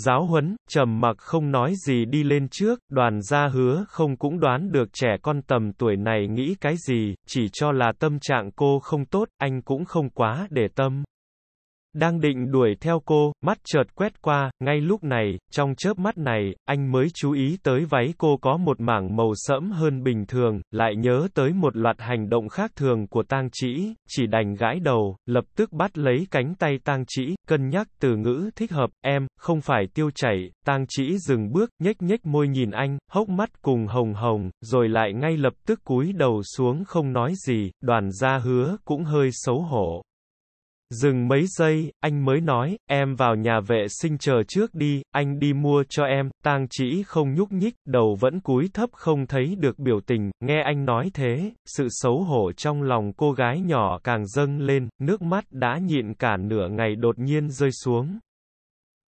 Giáo huấn, trầm mặc không nói gì đi lên trước, đoàn gia hứa không cũng đoán được trẻ con tầm tuổi này nghĩ cái gì, chỉ cho là tâm trạng cô không tốt, anh cũng không quá để tâm đang định đuổi theo cô, mắt chợt quét qua, ngay lúc này, trong chớp mắt này, anh mới chú ý tới váy cô có một mảng màu sẫm hơn bình thường, lại nhớ tới một loạt hành động khác thường của tang chỉ, chỉ đành gãi đầu, lập tức bắt lấy cánh tay tang chỉ, cân nhắc từ ngữ thích hợp, em, không phải tiêu chảy, tang chỉ dừng bước, nhếch nhếch môi nhìn anh, hốc mắt cùng hồng hồng, rồi lại ngay lập tức cúi đầu xuống không nói gì, đoàn gia hứa cũng hơi xấu hổ. Dừng mấy giây, anh mới nói, em vào nhà vệ sinh chờ trước đi, anh đi mua cho em, tang chỉ không nhúc nhích, đầu vẫn cúi thấp không thấy được biểu tình, nghe anh nói thế, sự xấu hổ trong lòng cô gái nhỏ càng dâng lên, nước mắt đã nhịn cả nửa ngày đột nhiên rơi xuống.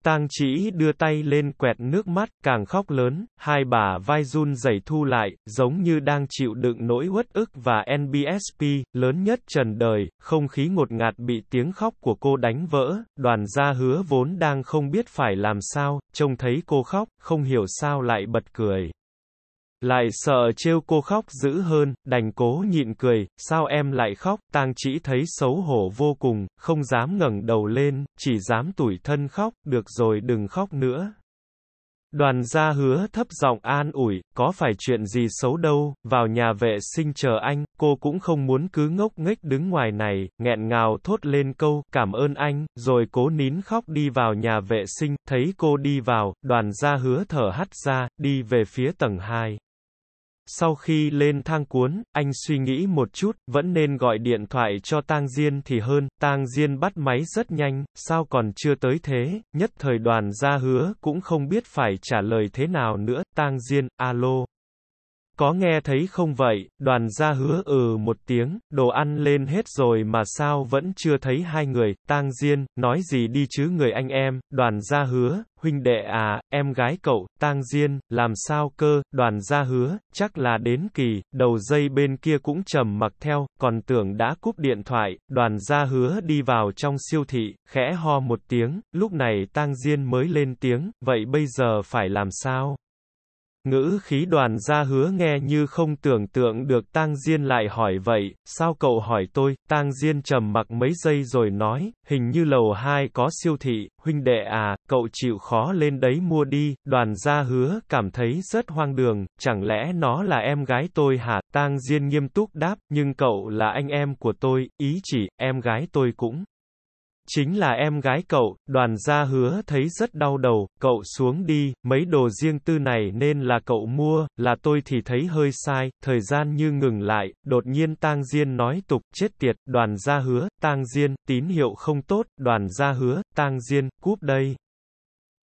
Tang chỉ đưa tay lên quẹt nước mắt, càng khóc lớn, hai bà vai run rẩy thu lại, giống như đang chịu đựng nỗi uất ức và NBSP, lớn nhất trần đời, không khí ngột ngạt bị tiếng khóc của cô đánh vỡ, đoàn gia hứa vốn đang không biết phải làm sao, trông thấy cô khóc, không hiểu sao lại bật cười. Lại sợ trêu cô khóc dữ hơn, đành cố nhịn cười, sao em lại khóc, tang chỉ thấy xấu hổ vô cùng, không dám ngẩng đầu lên, chỉ dám tủi thân khóc, được rồi đừng khóc nữa. Đoàn gia hứa thấp giọng an ủi, có phải chuyện gì xấu đâu, vào nhà vệ sinh chờ anh, cô cũng không muốn cứ ngốc nghếch đứng ngoài này, nghẹn ngào thốt lên câu, cảm ơn anh, rồi cố nín khóc đi vào nhà vệ sinh, thấy cô đi vào, đoàn gia hứa thở hắt ra, đi về phía tầng 2. Sau khi lên thang cuốn, anh suy nghĩ một chút, vẫn nên gọi điện thoại cho Tang Diên thì hơn, Tang Diên bắt máy rất nhanh, sao còn chưa tới thế, nhất thời đoàn ra hứa cũng không biết phải trả lời thế nào nữa, Tang Diên, alo. Có nghe thấy không vậy, đoàn gia hứa ừ một tiếng, đồ ăn lên hết rồi mà sao vẫn chưa thấy hai người, tang diên, nói gì đi chứ người anh em, đoàn gia hứa, huynh đệ à, em gái cậu, tang diên, làm sao cơ, đoàn gia hứa, chắc là đến kỳ, đầu dây bên kia cũng trầm mặc theo, còn tưởng đã cúp điện thoại, đoàn gia hứa đi vào trong siêu thị, khẽ ho một tiếng, lúc này tang diên mới lên tiếng, vậy bây giờ phải làm sao? Ngữ khí đoàn gia hứa nghe như không tưởng tượng được Tang Diên lại hỏi vậy, sao cậu hỏi tôi, Tang Diên trầm mặc mấy giây rồi nói, hình như lầu 2 có siêu thị, huynh đệ à, cậu chịu khó lên đấy mua đi, đoàn gia hứa cảm thấy rất hoang đường, chẳng lẽ nó là em gái tôi hả, Tang Diên nghiêm túc đáp, nhưng cậu là anh em của tôi, ý chỉ, em gái tôi cũng chính là em gái cậu, đoàn gia hứa thấy rất đau đầu, cậu xuống đi, mấy đồ riêng tư này nên là cậu mua, là tôi thì thấy hơi sai, thời gian như ngừng lại, đột nhiên tang diên nói tục, chết tiệt, đoàn gia hứa, tang diên, tín hiệu không tốt, đoàn gia hứa, tang diên, cúp đây.